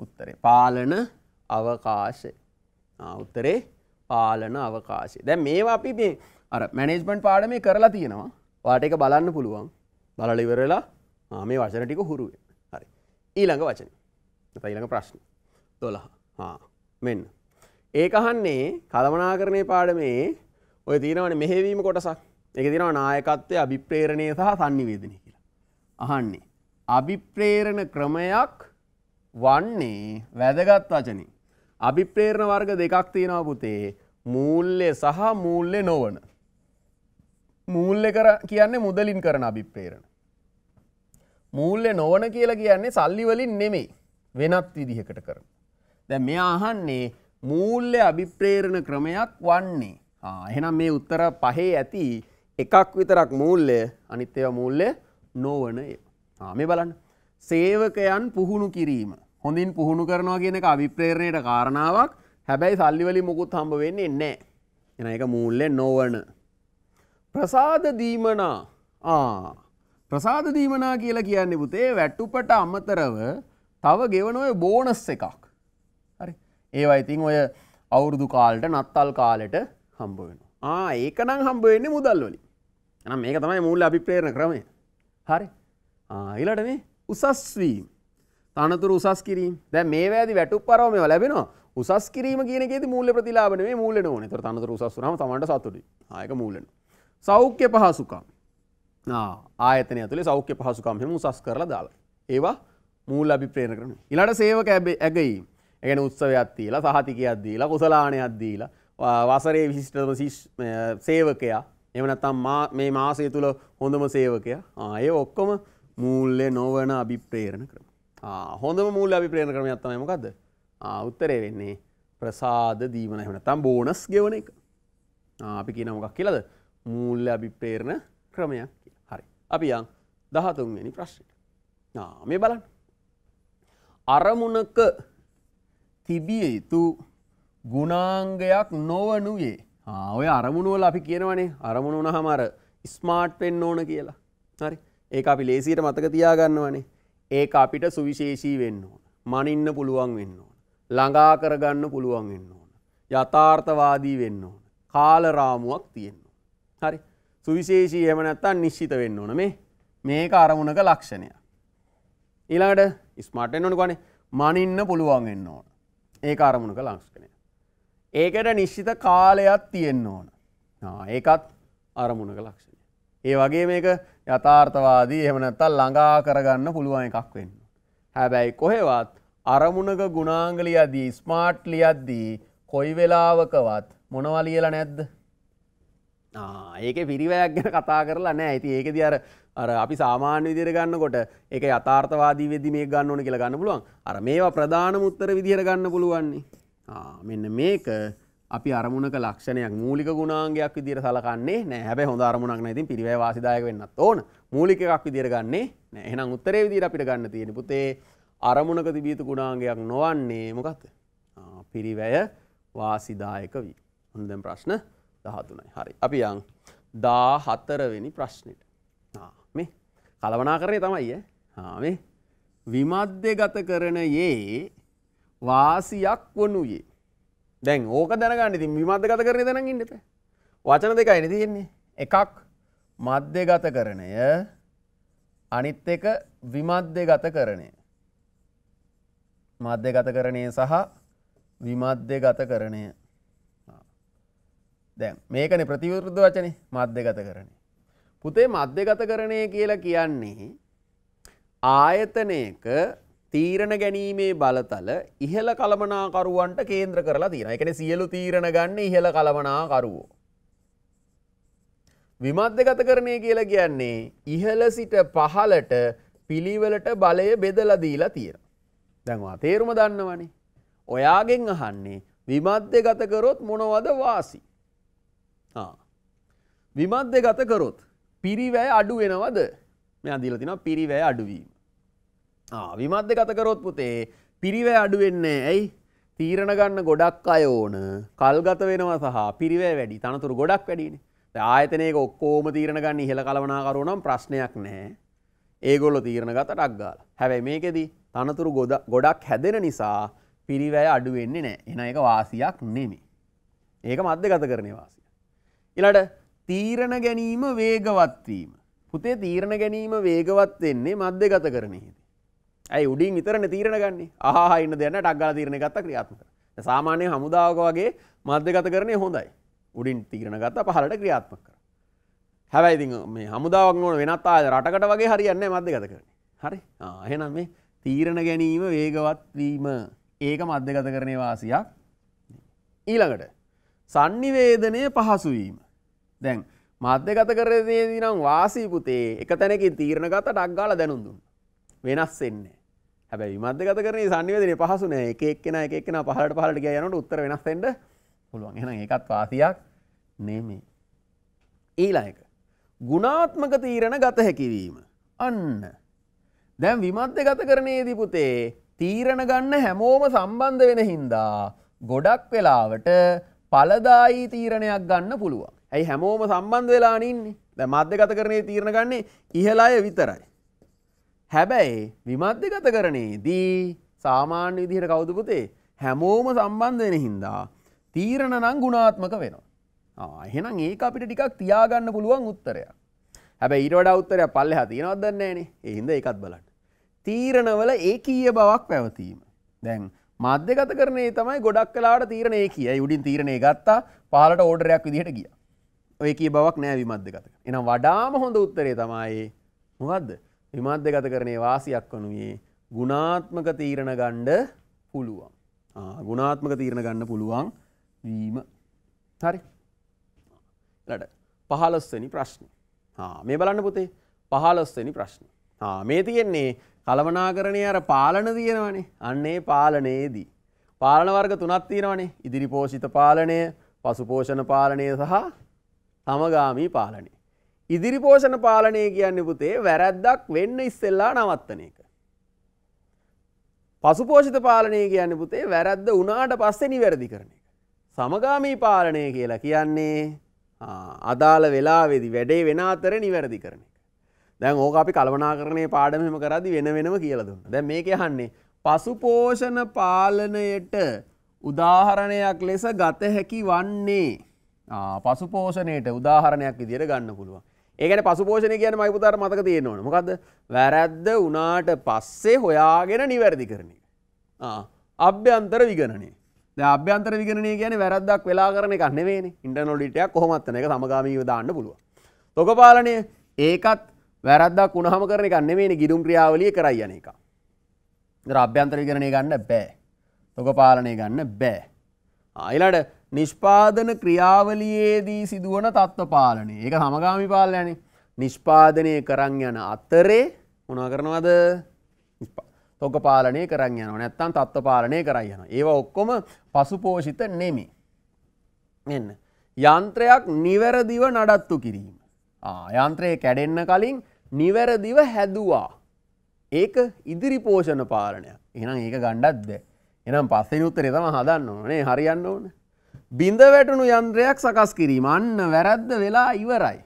උත්තරේ පාලන අවකාශය උත්තරේ පාලන අවකාශය දැ මේවා අපි මේ අර මැනේජ්මන්් පාඩ මේ කරලා තියෙනවා වාට එක බලන්න පුළුවන් බලලිවරලා මේ වචන ටික හුරුවේ හරි ඊළඟ වචන ඊළඟ ප්‍රශ්න දොළහ මෙන්න ඒකහන්නේ කළමනා කරණය පාඩ මේ ඔය තියෙනවන මෙහෙවීම කොටසක් එක තිනවා නායකත්වය අභිප්‍රේරණය සහ සංනිවේදනය කියලා. අහන්නේ. අභිප්‍රේරණ ක්‍රමයක් වන්නේ වැදගත් වචනින්. අභිප්‍රේරණ වර්ග දෙකක් තියෙනවා පුතේ මූල්ලය සහ මූල්ලෙ නොවන. මූල්ලෙ කර කියන්නේ මුදලින් කරන අභිප්‍රේරණ. මූල්ලෙ නොවන කියලා කියන්නේ සල්ලිවලින් නෙමෙයි වෙනත් විදිහකට කරන. දැ මෙ අහන්නේ මූල්ලය අභිප්‍රේරණ ක්‍රමයක් වන්නේ. එහෙනම් මේ උත්තර පහේ ඇති එකක් විතරක් මූල්ලය අනිත් ඒවා මූල්ලය නොවන ඒවා. මේ බලන්න. සේවකයන් පුහුණු කිරීම. හොඳින් පුහුණු කරනවා කියන එක අවිප්‍රේරණයට කාරණාවක්. හැබැයි සල්ලිවලින් මොකුත් හම්බ වෙන්නේ නැහැ. එන එක මූල්ලය නොවන. ප්‍රසාද දීමනා. ආ. ප්‍රසාද දීමනා කියලා කියන්නේ පුතේ වැටුපට අමතරව තව ගෙවන ඔය බෝනස් එකක්. හරි. ඒවා ඉතින් ඔය අවුරුදු කාලට නත්තල් කාලෙට හම්බ වෙනවා. ආ ඒකනම් හම්බ වෙන්නේ මුදල් වලින්. එන මේක තමයි මුල්ල අපි ප්‍රේරණ ක්‍රමය හරි ඊලට මේ උසස්වීම් තනතුර උසස් කිරීම දැ මේ වැදි වැටු පරව මෙ ලැබෙන උසස් කිරීම කියනෙ මුල්ල ප්‍රතිලාබන මේ මුල්ල ඕන තර තනතුර උසස්ුරම තමට සතුටි ආයක මුල්ලන සෞඛ්‍ය පහසුකම් ආයතනය තුළේ සෞඛ්‍ය පහසුකම් හෙම උසස් කරලා දාලා ඒවා මූල් අපි ප්‍රේණ කරන ඉලට සේවක ඇගයි එගෙන උත්සවයක් දීලා සහතිකයක් දීලා කුසලානයක් දීලා වසරේ විශිෂ්ට සේවකයා එම නැත්තම් මේ මාසය තුළ හොඳම සේවකයා ආය ඔක්කොම මූල්ලය නොවන අභිප්‍රේරණ ක්‍රම. හොඳම මුූල්ල අභිප්‍රේණ කරම ඇත්තම මොකක්ද උත්තරේ වෙන්නේ ප්‍රසාද දීමන හන තම් බෝනස් ගෙවන එක අපි කියන මොකක් කියලද මූල්ල අභිප්‍රේරණ ක්‍රමයක් කිය හරි අපි යන් දහතුන්වැනි ප්‍රශ්නයට මේ බලන්න අරමුණක තිබිය යුතු ගුණාංගයක් නොවනුයේ ඔය අරමුණුවල අපි කියනවනේ අරමුණු වුණහම අර ස්මාර්ට් වෙන්න ඕන කියලා. හරි. ඒක අපි ලේසියට මතක තියාගන්නවනේ. ඒක අපිට සුවිශේෂී වෙන්න ඕන. මනින්න පුළුවන් වෙන්න ඕන. ළඟා කරගන්න පුළුවන් වෙන්න ඕන. යථාර්ථවාදී වෙන්න ඕන. කාල රාමුවක් තියෙන්න ඕන. හරි. සුවිශේෂී එහෙම නැත්තම් නිශ්චිත වෙන්න ඕන මේ. මේක අරමුණක ලක්ෂණයක්. ඊළඟට ස්මාර්ට් වෙන්න ඕනේ කොහොනේ? මනින්න පුළුවන් වෙන්න ඕන. ඒක අරමුණක ලක්ෂණය. ඒකට නිශ්චිත කාලයක් තියෙන්න ඕන. ඒකත් අරමුණක ලක්ෂණය. ඒ වගේ මේක යථාර්ථවාදී එහමනත්තල් ළඟා කරගන්න පුළුවන් එකක් වෙන්න. හැබැයි කොහෙවත් අරමුණක ගුණාංගලියදී ස්මාර්ට්ලියද්දී කොයි වෙලාවකවත් මොනවලියල නැද්ද. ඒක පිරිවයක් ගැන කතා කරලා නෑ ඇති ඒකෙද අර අර අපි සාමාන්‍ය විදිර ගන්නකොට එක යථාර්ථවාදී වෙදි මේ ගන්න ඕන කියලා ගන්න පුළුවන් අර මේවා ප්‍රධාන මුත්තර විදිහර ගන්න පුළුවන්නේ මෙන්න මේක අපි අරමුණක ලක්ෂණයක් මූලික ගුණාන්ගයක් විදිර සලකන්නේ නෑ හැබ හොඳ අරමුණක් නැතින් පිරිවැ වාසිදායක වෙන්නත් ඕන මූලික එකක් විදිරගන්නේ නෑ එහෙනම් උත්තරේ විදිර අපිට ගන්න තියෙන පුතේ අරමුණක තිබීතු ගුණාන්ගයක් නොවන්නේ මොකක්ද පිරිවැය වාසිදායක වී හොඳම් ප්‍රශ්න දහතුනයි හරි අපි යන් දා හතරවෙනි ප්‍රශ්නයට මේ කලවනා කරේ තමයිය මේ විමධ්‍ය ගත කරන ඒ වාසියක් වනුයේ දැන් ඕක දැනගන්න ඉතින් විමද්දගත කරන දැනන් ඉන්නත වචන දෙකයින තියෙන්නේ එකක් මධ්‍යගත කරණය අනිත් එක විමධ්‍යගත කරණය මධ්‍යගත කරණය සහ විමධ්‍යගත කරණය දැන් මේකන ප්‍රතිවෘද්ධ වචනේ මධ්‍යගත කරණය පුතේ මධ්‍යගත කරණය කියලා කියන්නේ ආයතනයක තීරණ ගැනීමේ බලතල ඉහළ කළමනාකරුවන්ට කේන්ද්‍ර කරලා තියෙන එකන සියලු තීරණ ගන්න ඉහළ කළමනාකරුවෝ. විමධ්‍යගත කරණය කියලා කියන්නේ ඉහළ සිට පහලට පිළිවලට බලය බෙදලදීලා තියෙන. දැන්වා තේරුම දන්නවනේ. ඔයාගෙන් අහන්නේ විමධ්‍යගත කරොත් මොනවද වාසි. විමධ්‍යගත කරොත් පිරිවැය අඩු වෙනවද මේ අදිලතින පිරිවැය අඩුවීම. විමධ්‍ය කතකරොත් පුතේ පිරිවැ අඩුවෙන්නේ ඇයි තීරණ ගන්න ගොඩක් අය ඕන කල්ගත වෙනවා සහ පිරිවැ වැඩි තනතුරු ගොඩක් වැඩින ආයතනයක ඔක්කෝම තීරණ ගන්න ඉහළ කලවනාකරුනම් ප්‍රශ්නයක් නෑ ඒගොල්ල තීරණ ගතට අක්ගාල හැබැයි මේකෙදී තනතුරු ගොඩක් හැදෙන නිසා පිරිවැය අඩුවෙන්නේ නෑ එන එක වාසියක් නෙමි ඒක මධ්‍ය ගත කරන වාසිය ඉලට තීරණ ගැනීම වේගවත්වීම පුතේ තීරණ ගැනීම වේගවත් වෙන්නේ මධ්‍ය ගත කරන හිද ඇයි උඩින් විතරන තීරණ ගන්න ආහ ඉන්න දෙන්න ටක්ගල තීරණ ගත්ත ක්‍රියාත්මක සාමාන්‍ය හමුදාවක වගේ මධ්‍යගත කරනය හොඳයි උඩින් තීරණ ගත්ත පහලට ක්‍රියාත්මක කර හැබැයිති මේ හමුදාවක් නොන වෙනත් ආද රටකට වගේ හරියන්න මධ්‍යගත කරන හරි එහෙනම් මේ තීරණ ගැනීම වේගවත්වීම ඒක මධ්‍යගත කරනය වාසියක් ඊළඟට සන්නිවේදනය පහසුවීම දැන් මධ්‍යගත කරදේ දිනම් වාසීපුතේ එක තැනකින් තීරණ ගත ටක්ගාල දැනුන්දුන් වෙනස් එන්නේ හැබැ විමධ්‍යගත කරන සංවදන පහසුන එකක්න එකක්න පහට පහලට කිය යනට උත්තර වෙනස්සෙන්ට පුළුවන් එන එකත් වාසියක් නෙමේ. ඊලායක. ගුණාත්මක තීරණ ගත හැකිවීම. අන්න. දැම් විමධ්‍යගත කරනේ දිපුතේ තීරණ ගන්න හැමෝම සම්බන්ධ වෙන හින්දා. ගොඩක් වෙලාවට පලදායි තීරණයක් ගන්න පුළුවන්. ඇයි හැමෝම සම්බන්ධ වෙලානින්නේ ද මධ්‍යගත කරනේ තීරණ ගන්නේ ඉහලාය විතරයි. හැබැයි විමධ්‍යගත කරනේදී සාමාන්‍ය විදිහට කවුද පුතේ හැමෝම සම්බන්ධ වෙන හින්දා තීරණ නම් ගුණාත්මක වෙනවා. ආ එහෙනම් ඒක අපිට ටිකක් තියාගන්න පුළුවන් උත්තරයක්. හැබැයි ඊට වඩා උත්තරයක් පල්ලෙහා තියනවද දන්නේ නැහනේ. ඒ හින්දා ඒකත් බලන්න. තීරණවල ඒකීය බවක් පැවතීම. දැන් මධ්‍යගත කරනේ තමයි ගොඩක් කලාවට තීරණ ඒකීයයි. උඩින් තීරණේ ගත්තා පහළට ඕඩරයක් විදිහට ගියා. ඔය ඒකීය බවක් නැහැ විමධ්‍යගතක. එහෙනම් වඩාම හොඳ උත්තරේ තමයි මොකද්ද? විමධ්‍යගත කරනේ වාසියක් වනුයේ ගුණාත්මක තීරණ ගණ්ඩ පුළුවන්. ගුණාත්මක තීරණ ගන්න පුළුවන් වීම හරි ලට පහලස්වනි ප්‍රශ්න මේ බලන්න පුතේ පහලස්වනි ප්‍රශ්න මේ තියෙන්නේ කළමනාකරණය අර පාලන තියෙනවනේ අන්නේ පාලනයේදී. පාලන වර්ග තුනත් තියෙනවනේ ඉදිරි පෝෂිත පාලනය පසුපෝෂණ පාලනය සහ තමගාමී පාලනය ඉදිරිපෝෂණ පාලනය කියන්නේ පුතේ වැරැද්දක් වෙන්න ඉස්සෙල්ලා නවත්තන එක. පසුපෝෂිත පාලනය කියන්න පුතේ වැරැද්ද උනාට පස්සෙ නිවැරදි කරන එක. සමගාමී පාලනය කියලා කියන්නේ අදාළ වෙලාවෙදි වැඩේ වෙන අතර නිවැරදි කරන එක. දැන් ඕක අපි කල්පනා කරනේ පාඩමම කරදි වෙන වෙනම කියලා දුන්න. දැන් මේක අහන්නේ පසුපෝෂණ පාලනයට උදාහරණයක් ලෙස ගත හැකි වන්නේ. පසුපෝෂණයට උදාහරණයක් විදියට ගන්න පුළුවන්. ඒකන පසුපෝෂණ කියන මයිපුතර මතක තියෙනවන මොකද වැරැද්ද වනාට පස්සේ හොයාගෙන නිවැරදි කරන අභ්‍යන්තර විගණනේ අභ්‍යන්තර විගණනය කියන වැරදක් වෙලා කරන කන්නවේ ඉන්ටනොඩිටයක් කොමත්තන එක සමගමීව දාන්න පුළුව. තොකපාලනය ඒකත් වැරදක් උුණහම කරන කන්නවෙනි ගිඩුම් ක්‍රියාවලිය කරයන එක. අභ්‍යන්තර විගණනය ගන්න බෑ තොකපාලනය ගන්න බෑ. ආයිලට නිෂ්පාදන ක්‍රියාවලියේදී සිදුවන තත්ත්ව පාලනය ඒක හමගාමි පාලයනේ නිෂ්පාදනය කරං යන අත්තරේ මොනා කරනවද තොක පාලනය කරං යන නැත්තන් තත්ව පාලනය කරයි යන ඒව ඔක්කොම පසුපෝෂිත නෙමි එන්න යන්ත්‍රයක් නිවැරදිව නඩත්තු කිරීම යන්ත්‍රය කැඩෙන්න කලින් නිවැරදිව හැදවා ඒක ඉදිරිපෝෂණ පාලනයක් එනම් ඒක ගණ්ඩත්ද එනම් පස්සෙන උත්තරේ තම හදන්න ඕනේ හරියන්න ඕනේ බිඳ වැටුණු යන්ත්‍රයක් සකස් කිරීම අන්න වැරැද්ද වෙලා ඉවරයි.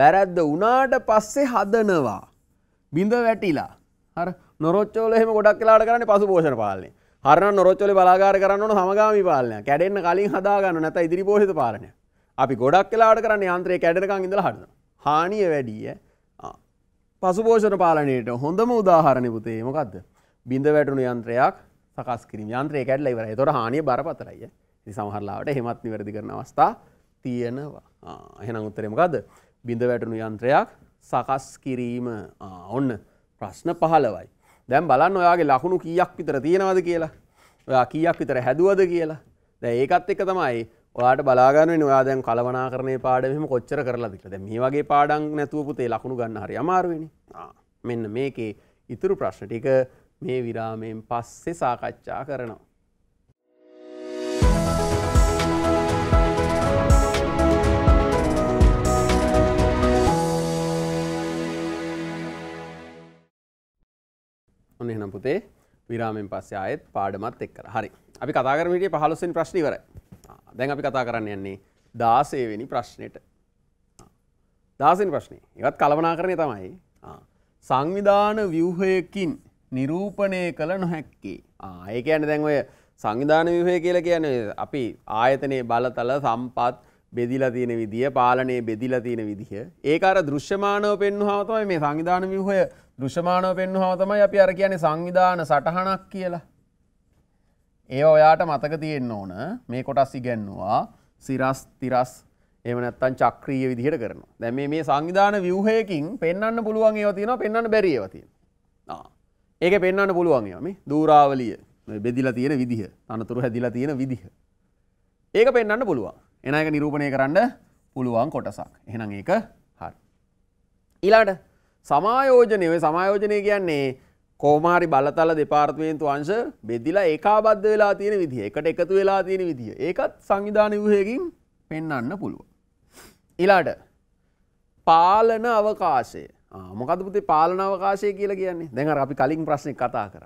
වැරැද්ද වනාට පස්සේ හදනවා. බිඳ වැටිලා හර නොරොච්චෝල එහෙම ගොඩක් කලාට කරන්න පසු පෝෂණ පාලනය හරන නොරොච්චොල බලාගාර කරන්න ඕන සමගාමි පාලනය කැඩෙන්න කලින් හදාගන්න නැත ඉදිරි පෝෂිත පාලනය අපි ගොඩක් කලාට කරන්න යන්ත්‍රයේ කැඩනකං ඉඳලා හදන හානිය වැඩිය පසුපෝෂණ පාලනයට හොඳම උදාහරණය පුතේ මොකක්ද බිඳ වැටුණු යන්ත්‍රයක් සකස් කිරීම යන්ත්‍රය කැඩලා ඉවරයි. ඒතොර හානිය බරපතලයි. සමහරලාට හෙමත් නිවැරදි කරන අවස්ථා තියෙනවා එහෙනම් උත්තරමකද බිඳ වැටනු යන්ත්‍රයක් සකස් කිරීම ඔන්න ප්‍රශ්න පහලවයි දැම් බලන්න ඔයාගේ ලකුණු කියක් විතර තියෙනවද කියලා ඔයා කියක් විතර හැදුවද කියලා දැ ඒකත් එක තමයි ඔයාට බලාගන්න නවා දැන් කලවනාරණය පාඩම කොච්චර කරලාදිකද මේ වගේ පාඩන් නැතුවපුතේ ලකුණු ගන්න හරි අමාරුවනි මෙන්න මේකේ ඉතුරු ප්‍රශ්න ටික මේ විරාමයෙන් පස්සේ සාකච්ඡා කරනවා ඔන්න එහෙනම් පුතේ විරාමෙන් පස්සේ ආයෙත් පාඩමත් එක්ක. හරි. අපි කතා කරමු හිටියේ 15 වෙනි ප්‍රශ්නේ ඉවරයි. දැන් අපි කතා කරන්න යන්නේ 16 වෙනි ප්‍රශ්නෙට. 16 වෙනි ප්‍රශ්නේ. ඒවත් කලවනාකරණය තමයි. සංවිධාන ව්‍යුහයකින් නිරූපණය කළ නොහැක්කේ. ආ ඒ කියන්නේ දැන් ඔය සංවිධාන ව්‍යුහය කියලා කියන්නේ අපි ආයතනයේ බලතල සම්පත් බෙදිලා තියෙන විදිය, පාලනයේ බෙදිලා තියෙන විදිය. ඒක අර දෘශ්‍යමානව පෙන්වනවා තමයි මේ සංවිධාන ව්‍යුහය දෘෂමානව පෙන්නු හමතමයි අපි අර කියන්නේ සංවිධාන සටහනක් කියලා. ඒ ඔයාට මතක තියෙන්න ඕන මේ කොටස් ඉගැන්නවා සිරස් තිරස් එම නැත්තන් චක්‍රීය විදිහට කරන දැ මේ සංවිධාන වියහයකින් පෙන්න්න පුළුවන් ඒව තියෙන පෙන්න්න බැරිවතිය. ඒක පෙන්න්න පුළුවන් යම දූරාවලිය බෙදිලා තියෙන විදිහ අනතුරු හැදිලා තියෙන විදිහ. ඒක පෙන්න්න පුළුවන් එන එක නිරූපණය කරන්න පුළුවන් කොටසක් එහෙන ඒක හරි. ඊලාට සමායෝජනය සමායෝජනය කියන්නේ කෝමාරි බලතල දෙපාර්ත්වයන්තු අංශ බෙදිලා ඒකාබද්ධ වෙලා තියෙන විදිහ එකට එකතු වෙලා තියෙන විදිහ ඒකත් සංවිධාන වූහයකින් පෙන්නන්න පුළුව. ඉලාට පාලන අවකාශය මොකදපුති පාලන අවකාශය කියලා කියන්නේ දෙඟ අපි කලින් ප්‍රශ්නය කතා කර.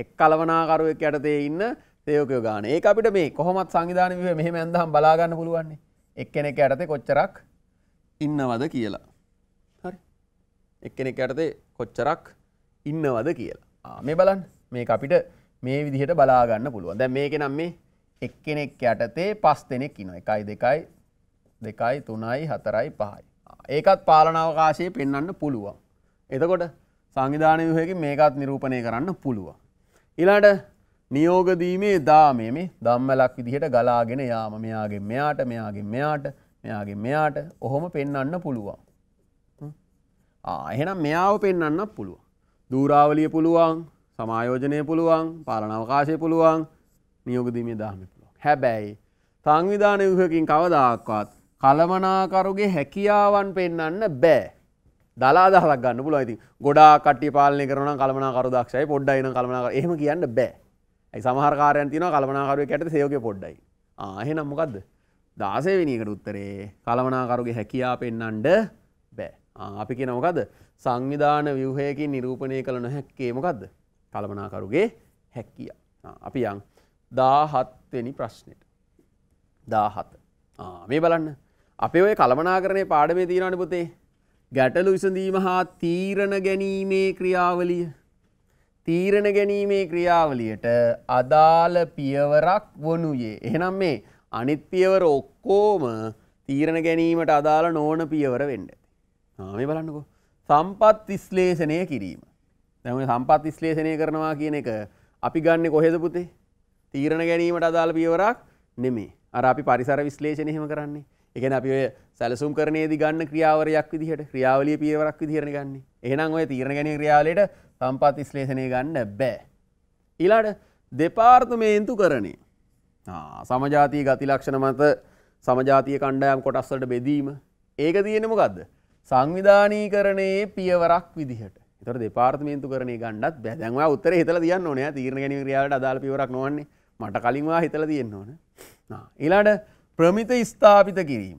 එක් කලවනාකරුවක් යටතේ ඉන්න තයෝකයෝ ගාන ඒ අපිට මේ කොහොමත් සංවිධාන වහ මෙහම ඇඳහම් බලාගන්න පුළුවන්නේ එක්කෙනෙක යටතේ කොච්චරක් ඉන්නවද කියලා. එක්කෙනෙක් යටතේ කොච්චරක් ඉන්නවද කියලා මේ බලන් මේ අපිට මේ විදිහට බලාගන්න පුළුවන් දැ මේක නම් මේ එක්කෙනෙක් යටතේ පස් දෙනෙක් ඉන එකයි දෙකයි දෙකයි තුනයි හතරයි පහයි ඒකත් පාලනවකාශය පෙන්න්න පුළුවන් එතකොට සංවිධාන යහකි මේකත් නිරූපණය කරන්න පුළුවන්. ඉලාට නියෝගදීමේ දාමේ මේ දම්මලක් විදිහට ගලාගෙන යාම මෙයාගේ මෙයාට මෙයාගේ මෙයාට මෙයාගේ මෙයාට ඔහොම පෙන්න්න පුළුවන්. එහෙනම් මෙයාව පෙන්න්නත් පුළුවන්. දූරාවලිය පුළුවන් සමායෝජනය පුළුවන් පාලනවකාශය පුළුවන් නියෝගදීමේ දාහම පුළුවන්. හැබැයි සංවිධාන යුහකින් කවදාක්වත් කළමනාකරුගේ හැකියාවන් පෙන්න්න බෑ. දලාදහක් ගන්න පුල ඇති ගොඩා කටි පාලනය කරන කළමනාකරු දක්ෂයි පොඩ්ඩයින කළමනාකර එහම කියන්න බෑ ඇයි සමහරකාරයන් තින කළමනාකරුව ඇයට සයෝක පොඩ්ඩයි ආහෙනම් මොකක්ද දාසය විනිකට උත්තරේ කළමනාකරුගේ හැකියා පෙන්නන්ඩ අපි කිය නොකද සංවිධාන ව්‍යවහයකින් නිරූපණය කළ නොහැක්කේ මොකක්ද කළමනාකරුගේ හැක්කිය. අපි යන් දාහත්වෙනි ප්‍රශ්නයට. දාහත මේ බලන්න අපේ ඔය කළමනාකරණය පාඩමේ තියෙනනි පුතේ ගැටලු විසඳීම හා තීරණ ගැනීමේ ක්‍රියාවලිය තීරණ ගැනීමේ ක්‍රියාවලියට අදාළ පියවරක් වනුයේ එහෙනම් මේ අනිත් පියවර ඔක්කෝම තීරණ ගැනීමට අදාළ නෝන පියවර වෙන්ඩ මේ බලන්නකෝ සම්පත් විශ්ලේෂණය කිරීම දැම සම්පත් විශ්ලේෂණය කරනවා කියන එක අපි ගන්න කොහෙද පුතේ තීරණ ගැනීමට අදාළ පියවරක් නෙමේ අර අපි පරිසර විශ්ලේෂණ එහෙම කරන්නේ එකන අපි ඔය සැලසුම් කරනේදි ගන්න ක්‍රියාවරයක් විදිහට ක්‍රියාවලිය පියවරක් විදිහරණ ගන්න එහෙනම් ඔය තීරණ ගැන ක්‍රියාවලට සම්පත් විශ්ලේෂණය ගන්න බෑ ඊලාට දෙපාර්තමේන්තු කරනේ සමජාතිය ගති ලක්ෂණ මත සමජාතිය කණ්ඩයම් කොටස්වලට බෙදීම ඒක තියෙනම ගදද සංවිධානීකරණයේ පියවරක් විදිහට තොර දෙපාර්තමේන්තු කරන ගන්නත් බැදැන්වා උත්තර හිතල තියන්න ඕනෑ තීරණ ගැනීම ක්‍රියාවට අදාළ පියවරක් නොවන්නේ මට කලින්වා හිතල තියෙන්න ඕන ඊලාට ප්‍රමිත ස්ථාපිත කිරීම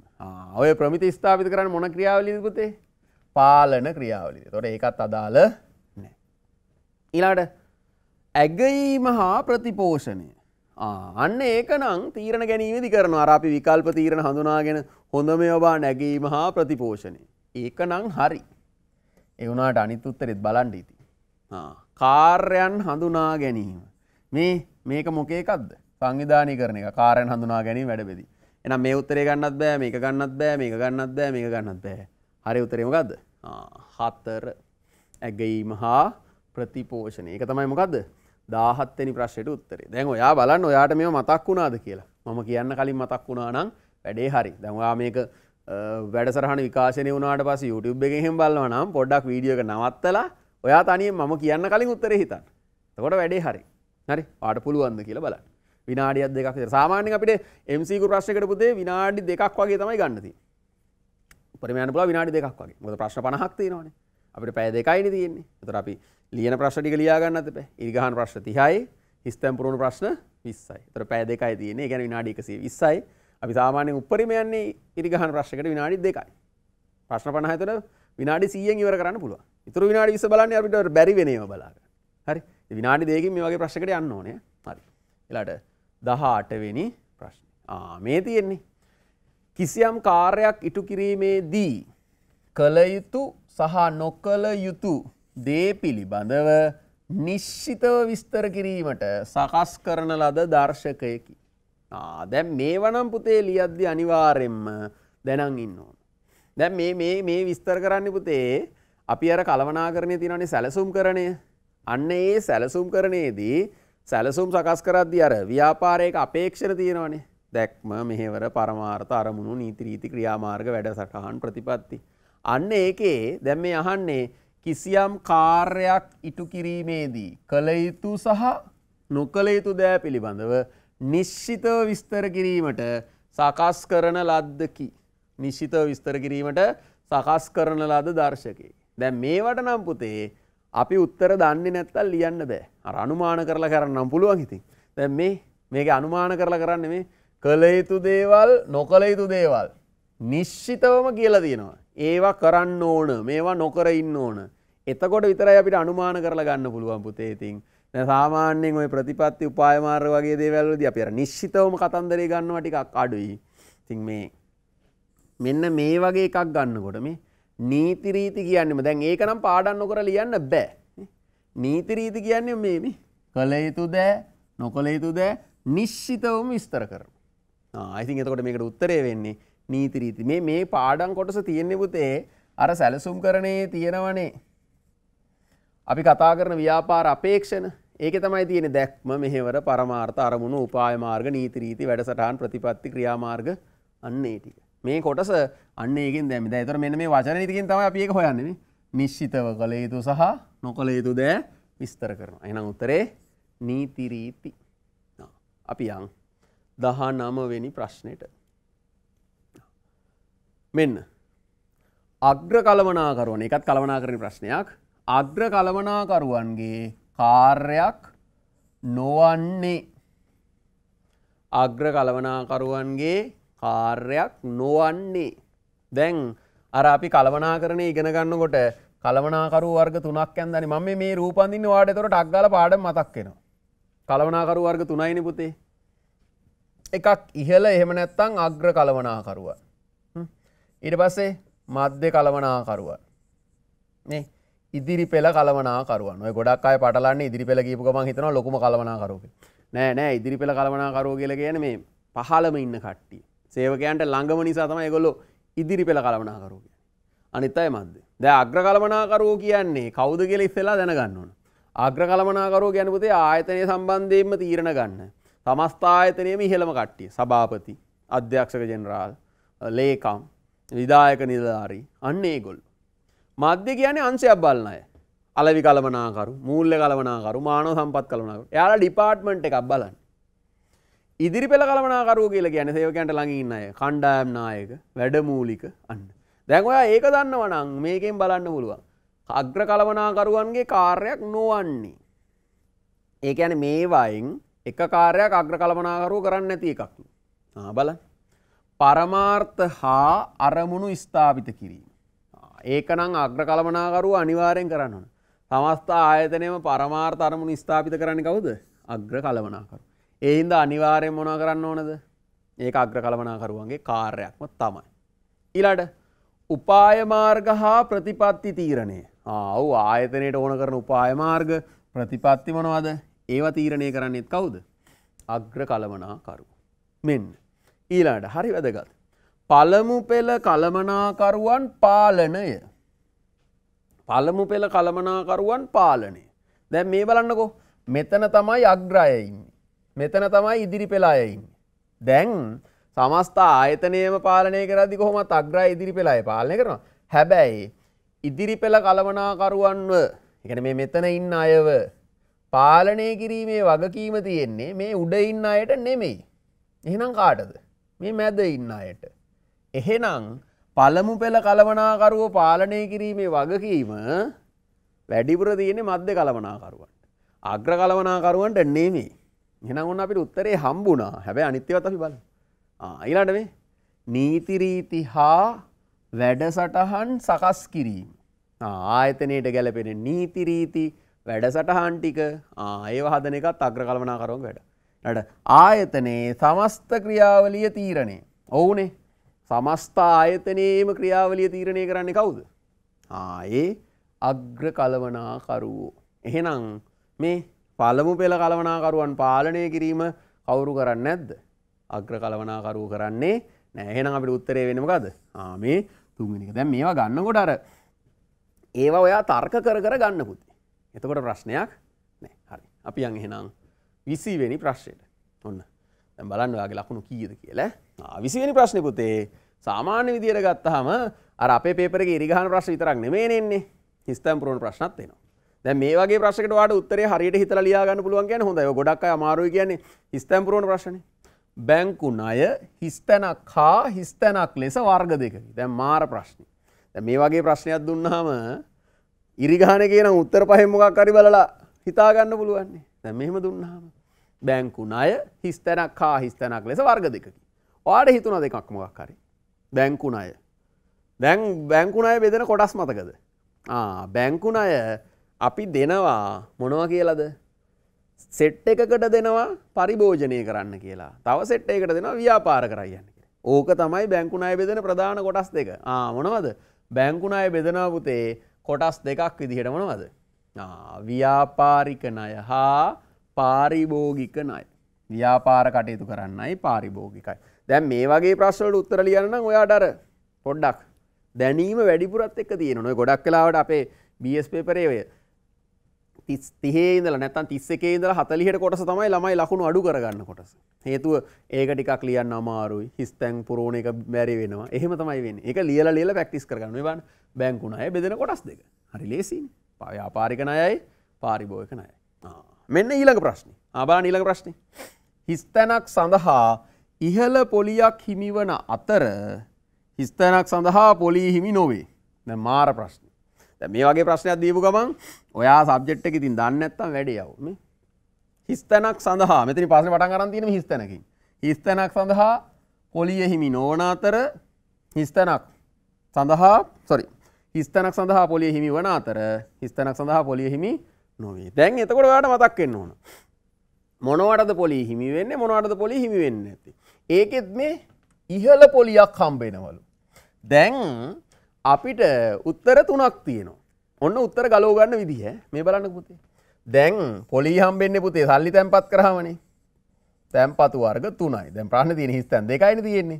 ඔය ප්‍රමිත ස්ථාපිත කරන්න මොන ක්‍රියාවලිකුතේ පාලන ක්‍රියාවලිද තොට ඒකත් අදාළ නෑ ඊලාට ඇගීම හා ප්‍රතිපෝෂණය අන්න ඒකනම් තීරණ ගැනීමදි කරන අරාපි විකල්ප තීරණ හඳුනාගෙන හොඳ මේ ඔබා නැගීම හා ප්‍රතිපෝෂණය ඒක නං හරි එවුණට අනිත් උත්තරෙත් බලන්ඩීති කාර්යන් හඳුනා ගැනීම මේ මේක මොකේකක්ද සංවිධානය කරන එක කාරයන් හඳුනා ගැනීම වැඩබෙදි එනම් මේ උත්තරේ ගන්නත් බෑ මේක ගන්නත් බෑ මේක ගන්නත් බෑ මේක ගන්නත් බෑ හරි උතරේමකක්ද හතර ඇගීම හා ප්‍රතිපෝෂණය එක තමයි මොකක්ද දාහත්තනි ප්‍රශ්යට උත්තරේ දැන් ඔයා බලන්න ඔයාට මේ මතක් වුණාද කියලා මම කියන්න කලින් මතක් වුණා නම් වැඩේ හරි දැන්වා මේක වැඩසරහන විකාශනය වනාට පස YouTube එක එහෙම බලව නම් පොඩ්ඩක් වීඩියක නවත්තලා ඔයා තනිය මම කියන්න කලින් උත්තර හිතන් තකොට වැඩේ හරි හරි පාට පුළුවන්ද කියලා බලන්න විනාඩියත් දෙකක් සාමාන්‍ය අපිට MCකු ප්‍රශ්නකට පුතේ විනාඩි දෙකක් වගේ තමයි ගන්නති පරිමයන පුලා විනාඩි දෙකක් වගේ මොද ප්‍රශ්න පනහක් තියෙනවානේ අපිට පැය දෙකයින තියෙන්නේ තොර අපි ලියන ප්‍රශ්ටික ලියාගන්නත පැ ඉරිගහන් ප්‍රශ්න තිහයි හිස්තැම් පුරුණු ප්‍රශ්න විස්සයි තොර පැය දෙකයි තියන්නේ ගැන විනාඩි එකසේ විස්සයි අපි සාමානය උපරිම යන්නේ ඉරිගහන් ප්‍රශ්කට විනාඩි දෙකයි ප්‍රශ්න පනහතර විනාඩි සියෙන් ඉවර කරන්න පුළුව ඉතුර විනාඩි විස බලන්න අපිට බැරි වෙනව බලාග හරි විනාඩි දෙකින් මේ වගේ ප්‍රශ්කට යන්න ඕනේ හරි එලාට දහ අටවෙනි ප්‍රශ්න මේ තියෙන්නේ කිසියම් කාර්යක් ඉටු කිරීමේදී කළයුතු සහ නොකළ යුතු දේ පිළිබඳව නිශ්චිතව විස්තර කිරීමට සකස් කරන ලද දර්ශකයකි. දැන් මේ වනම් පුතේ ලියද්දි අනිවාරෙන්ම දැනන් ඉන්න ඕන. දැන් මේ මේ විස්තර කරන්න පුතේ අපි අර කලවනා කරණය තිනනේ සැලසුම් කරණය අන්න ඒ සැලසුම් කරණයේදී සැලසුම් සකස් කරද්දි අර ව්‍යාපාරයක අපේක්ෂණ තියෙනවනේ දැක්ම මෙහෙවර පරමාර්ථ අරමුණු නීතිරීති ක්‍රියාමාර්ග වැඩසටහන් ප්‍රතිපත්ති. අන්න ඒකේ දැම් මේ අහන්නේ කිසියම් කාර්යක් ඉටු කිරීමේදී කළ යුතු සහ නොකළ යුතු දෑ පිළිබඳව නිශ්චිතව විස්තර කිරීමට සකස් කරන ලද්දකි. නිශ්චිතව විස්තර කිරීමට සකස් කරන ලද දර්ශකේ. දැ මේවට නම් පුතේ අපි උත්තර දන්නේ නැත්තල් ලියන්න බෑ අර අනුමාන කරලා කරන්නම් පුළුවන් හිතින්. දැ මේ මේක අනුමාන කරලා කරන්න මේ කළයුතු දේවල් නොකළයුතු දේවල්. නිශ්චිතවම කියලා තියෙනවා. ඒවා කරන්න ඕන මේවා නොකර ඉන්න ඕන. එතකොට විතරයි අපිට අනුමාන කරලා ගන්න පුළුවන් පුතේ ඉතින්. සාමාන්‍යෙන් ඔය ප්‍රතිපත්ති උපායමාර වගේ දේවල්ලද අප නිශ්ිතවම කතන්දරය ගන්නවා ටිකක් අඩුයි තින් මේ මෙන්න මේ වගේ එකක් ගන්නකොට මේ නීතිරීති කියන්නම දැන් ඒක නම් පාඩන්න කර ලියන්න බෑ නීතිරීති කියන්නේ මේ මේ කළ යුතු දෑ නොකළ යුතු දෑ නිශ්ෂිතවම විස්තර කරන අයිතින් එතකොට මේකට උත්තරේ වෙන්නේ නීතිරීති මේ මේ පාඩන් කොටස තියෙන්නෙපුතේ අර සැලසුම් කරනේ තියෙනවනේ අපි කතා කරන ව්‍යාපාර අපේක්ෂණ ඒක තමයි තියෙන දැක්ම මෙහෙවර පරමාර්ථ අරමුණු උපායමාර්ග නීතිරීති වැඩසටහන් ප්‍රතිපත්ති ක්‍රියාමාර්ග අන්නේ ටික. මේ කොටස අන්නේකින් දැම දැතර මෙ මේ වචන ඉතිකින් තම අපියක හොයන්නේ නිශ්චිතව කළ යුතු සහ නොකළ යුතු දෑ විස්තර කරන. එනම් උත්තරේ නීතිරීති අපි යං දහ නමවෙනි ප්‍රශ්නයට. මෙන්න අග්‍ර කලමනාකරුවන එකත් කලමනා කරන ප්‍රශ්නයක් අග්‍ර කළමනාකරුවන්ගේ කාර්යක් නොවන්නේ අග්‍ර කළවනාකරුවන්ගේ කාර්යක් නොවන්නේ දැන් අර අපි කළවනා කරන ඉගෙන ගන්නකොට කළවනාකරු වර්ග තුනක් ඇන්දනි මම මේ රූපන්දින්න වාඩ තොට අක්ගල පාඩ මතක්කෙනවා කළවනාකරු වර්ග තුනයිනි පුතේ එකක් ඉහල එහෙම නැත්තං අග්‍ර කළවනාකරුව ඊට පස්සේ මධ්‍ය කළවනාකරුව නේ ඉදිරි පෙළ කලමනාකරුවන් ගොඩක් අය පටලන්න ඉදිරි පෙළ ගීපු ගමන් හිතන ලොකුම කලමනාකරුක නෑ නෑ ඉදිරි පෙළ කලමනාකරෝ කියල කියන මේ පහලම ඉන්න කට්ටිය සේවකයන්ට ළඟම නිසා තම එගොල්ලො ඉදිරි පෙළ කලමනාකරෝ කිය අනිත් අය මන්ද දැ අග්‍ර කලමනාකරෝ කියන්නේ කෞද කියල ඉස්සෙලා දැනගන්නවන අග්‍ර කලමනාකරෝ ගැනපුතේ ආයතනය සම්බන්ධයෙන්ම තීරණ ගන්න තමස්ථායතනයම ඉහළම කට්ටිය සභාපති අධ්‍යක්ෂක ජෙනරාල් ලේකම් විදායක නිලධාරී අන්නේ ගොල් මධ්‍ය කියන්නේ අන්සයක් බලන අය. අලවි කලමනාකරු, මූල්‍ය කලමනාකරු, මානව සම්පත් කලමනාකරු. එයාලා ඩිපාර්ට්මන්ට් එකක් බලන්න. ඉදිරි පෙළ කලමනාකරුවෝ කියලා කියන්නේ සේවකයන්ට ළඟින් ඉන්න අය. කණ්ඩායම් නායක, වැඩමූලික අන්න. දැන් ඔයා ඒක දන්නවනම් මේකෙන් බලන්න පුළුවන්. අග්‍ර කලමනාකරුවන්ගේ කාර්යයක් නොවන්නේ. ඒ කියන්නේ මේවායින් එක කාර්යයක් අග්‍ර කලමනාකරුවෝ කරන්නේ නැති එකක්. ආ බලන්න. පරමාර්ථ හා අරමුණු ස්ථාපිත කිරීම. ඒකනං අග්‍ර කළමනාකරුව අනිවාරයෙන් කරන්න ඕන. සමස්ථා ආයතනයම පරමාර් තරමුණ ස්ථාපිත කරන්න කවුද අග්‍ර කළමනාකරු. එයින්ද අනිවාරයෙන් මොනා කරන්න ඕනද ඒක අග්‍ර කළමනාකරුවන්ගේ කාර්යක්ම තමයි. ඉලට උපායමාර්ග හා ප්‍රතිපත්ති තීරණය ආව් ආයතනයට ඕන කරන උපායමාර්ග ප්‍රතිපත්ති මොනවද ඒවා තීරණය කරන්නෙත් කවුද අග්‍ර කළමනාකරු. මෙන්න ඊලාට හරි වැදගත්. පළමු පෙළ කළමනාකරුවන් පාලනය පළමු පෙළ කළමනාකරුවන් පාලනය දැ මේ බලන්නකෝ මෙතන තමයි අග්‍රායයින්න මෙතන තමයි ඉදිරි පෙලායයින්න දැන් සමස්ථා ආයතනයම පාලනය කරදි කොහොමත් අග්‍රා ඉදිරි පෙලාය පාලනය කරන හැබැයි ඉදිරි පෙළ කළමනාකරුවන්ව එකන මේ මෙතන ඉන්න අයව පාලනය කිරීමේ වගකීම තියෙන්නේ මේ උඩ ඉන්න අයට නෙමෙයි එහෙනම් කාටද මේ මැද ඉන්න අයට එහෙනම් පළමු පෙළ කළමනාකරුව පාලනය කිරීමේ වගකීම වැඩිපුර තියෙන මධ්‍ය කළමනාකරුවන්ට. අග්‍ර කළමනාකරුවන්ට නෙමේ. එහෙනම් ඔන්න අපිට උත්තරේ හම්බුණා. හැබැයි අනිත් ඒවාත් අපි බලමු. ආ ඊළඟට මේ නීති රීති හා වැඩසටහන් සකස් කිරීම. ආයතනයට ගැලපෙන නීති රීති වැඩසටහන් ටික ඒව හදන එකත් අග්‍ර කළමනාකරුවන් වැඩ. ඊට ආයතනයේ සමස්ත ක්‍රියාවලිය තීරණය. ඔවුනේ සමස්ථ ආයතනයේම ක්‍රියාවලිය තීරණය කරන්නේ කවුද. ආයේ අග්‍ර කලවනාකරුවෝ. එහෙනම් මේ පළමු පෙළ කලවනාකරුවන් පාලනය කිරීම කවුරු කරන්න ඇද්ද. අග්‍ර කලවනාකරුව කරන්නේ නෑහෙනම් අපිට උත්තරේ වෙනමකද මේ තුමිනික දැන් මේවා ගන්නකොට අර ඒවා ඔයා තර්ක කර කර ගන්න පුති. එතකොට ප්‍රශ්නයක් නෑ හරි අපි අන් එහෙනම් විසීවෙනි ප්‍රශ්යට ඔන්න දැම් බලන්න ඔයාගේ ලකුණු කීයද කියලා විසිවෙනි ප්‍රශ්නය පුතේ සාමාන්‍ය විදියට ගත්තහම අර අපේ පේපරගේ ඉරිගහන ප්‍රශ්න විතරක් නෙමෙයිනේ හිස්තම් පුරවන ප්‍රශ්නත් එනවා. දැන් මේ වගේ ප්‍රශ්නකට වාට උත්තරේ හරියට හිතලා ලියා ගන්න පුළුවන් කියන්නේ හොඳයි. ඔය ගොඩක් අය අමාරුයි කියන්නේ හිස්තම් පුරවන ප්‍රශ්නේ. බැංකු ණය හිස්තැනක් හා හිස්තැනක් ලෙස වර්ග දෙකකි. දැන් මාර ප්‍රශ්නේ. දැන් මේ වගේ ප්‍රශ්නයක් දුන්නාම ඉරිගහන කියන උත්තර පහෙන් මොකක් හරි බලලා හිතා ගන්න පුළුවන්. දැන් මෙහෙම දුන්නාම බැංකු ණය හිස්තැනක් හා හිස්තැනක් ලෙස වර්ග දෙකකි. වාට හිතුන දෙකක් මොකක් හරි බැංකුණ අය දැන් බැංකුණ අය බෙදෙන කොටස් මතකද බැංකුණ අය අපි දෙනවා මොනව කියලද සෙට් එකකට දෙනවා පරිභෝජනය කරන්න කියලා තව සෙට් එකට දෙනවා ව්‍යාපාර කරයන්න ඕක තමයි බැංකුණ අය බෙදෙන ප්‍රධාන කොටස් දෙක මොනවද බැංකුණ අය බෙදෙනවා පුතේ කොටස් දෙකක් විදිහට මොනවද ව්‍යාපාරික නය හා පාරිභෝගික නය ව්‍යාපාර කටයුතු කරන්නයි පාරිභෝගිකයි දැන් මේ වගේ ප්‍රශ්නවලට උත්තර ලියන්න නම් ඔයාට අර පොඩ්ඩක් දැනීම වැඩිපුරත් එක්ක තියෙනවා. ඔය ගොඩක් වෙලාවට අපේ BS පේපරේ ඔය 30 ඉඳලා නැත්නම් 31 ඉඳලා 40ට කොටස තමයි ළමයි ලකුණු අඩු කරගන්න කොටස. හේතුව ඒක ටිකක් ලියන්න අමාරුයි. හිස්තැන් පුරෝණ එක බැරි වෙනවා. එහෙම තමයි වෙන්නේ. ඒක ලියලා ලියලා ප්‍රැක්ටිස් කරගන්න. මේ බලන්න බැංකු ණය බෙදෙන කොටස් දෙක. හරි ලේසියිනේ. ව්‍යාපාරික ණයයි පාරිභෝගික ණයයි. ආ මෙන්න ඊළඟ ප්‍රශ්නේ. ආ බලන්න ඊළඟ ප්‍රශ්නේ. හිස්තැනක් සඳහා ඉහළ පොලියක් හිමිවන අතර හිස්තනක් සඳහා පොලී හිමි නොවේ ද මාර ප්‍රශ්න මේ වගේ ප්‍රශ්නයක් දීපු ගමන් ඔයා සබ්ජෙට් එක ඉතින් දන්න නැත්තම් වැඩේ යව හිස්තනක් සඳහා මෙතනි පස්සෙ පටන් අරන් තියෙන හිස්තනකින් හිස්තනක් සඳහා පොලිය හිමි නොවන අතර හිස්තනක් සඳහා සොරි හිස්තනක් සඳහා පොලිය හිමි වන අතර හිස්තනක් සඳහා පොලිය හිමි නොවේ දැන් එතකොට ඔයාට මතක් වෙන්න ඕන මොනවටද පොලි හිමි වෙන්න මොනවටද පොලි හිමි වෙන්න ඇති. ඒකෙත් මේ ඉහල පොලියක් හම්බෙනවලු. දැන් අපිට උත්තර තුනක් තියෙනවා. ඔන්න උත්තර ගලෝගන්න විදිහ මේ බලන්න පුතේ. දැන් පොලි හම්බෙන්න්න පුතේ සල්ලි තැන්පත් කරහමනේ තැන්පතු වර්ග තුනයි දැ ප්‍රාණ තියන හිස්තැන් දෙකයින තියෙන්නේ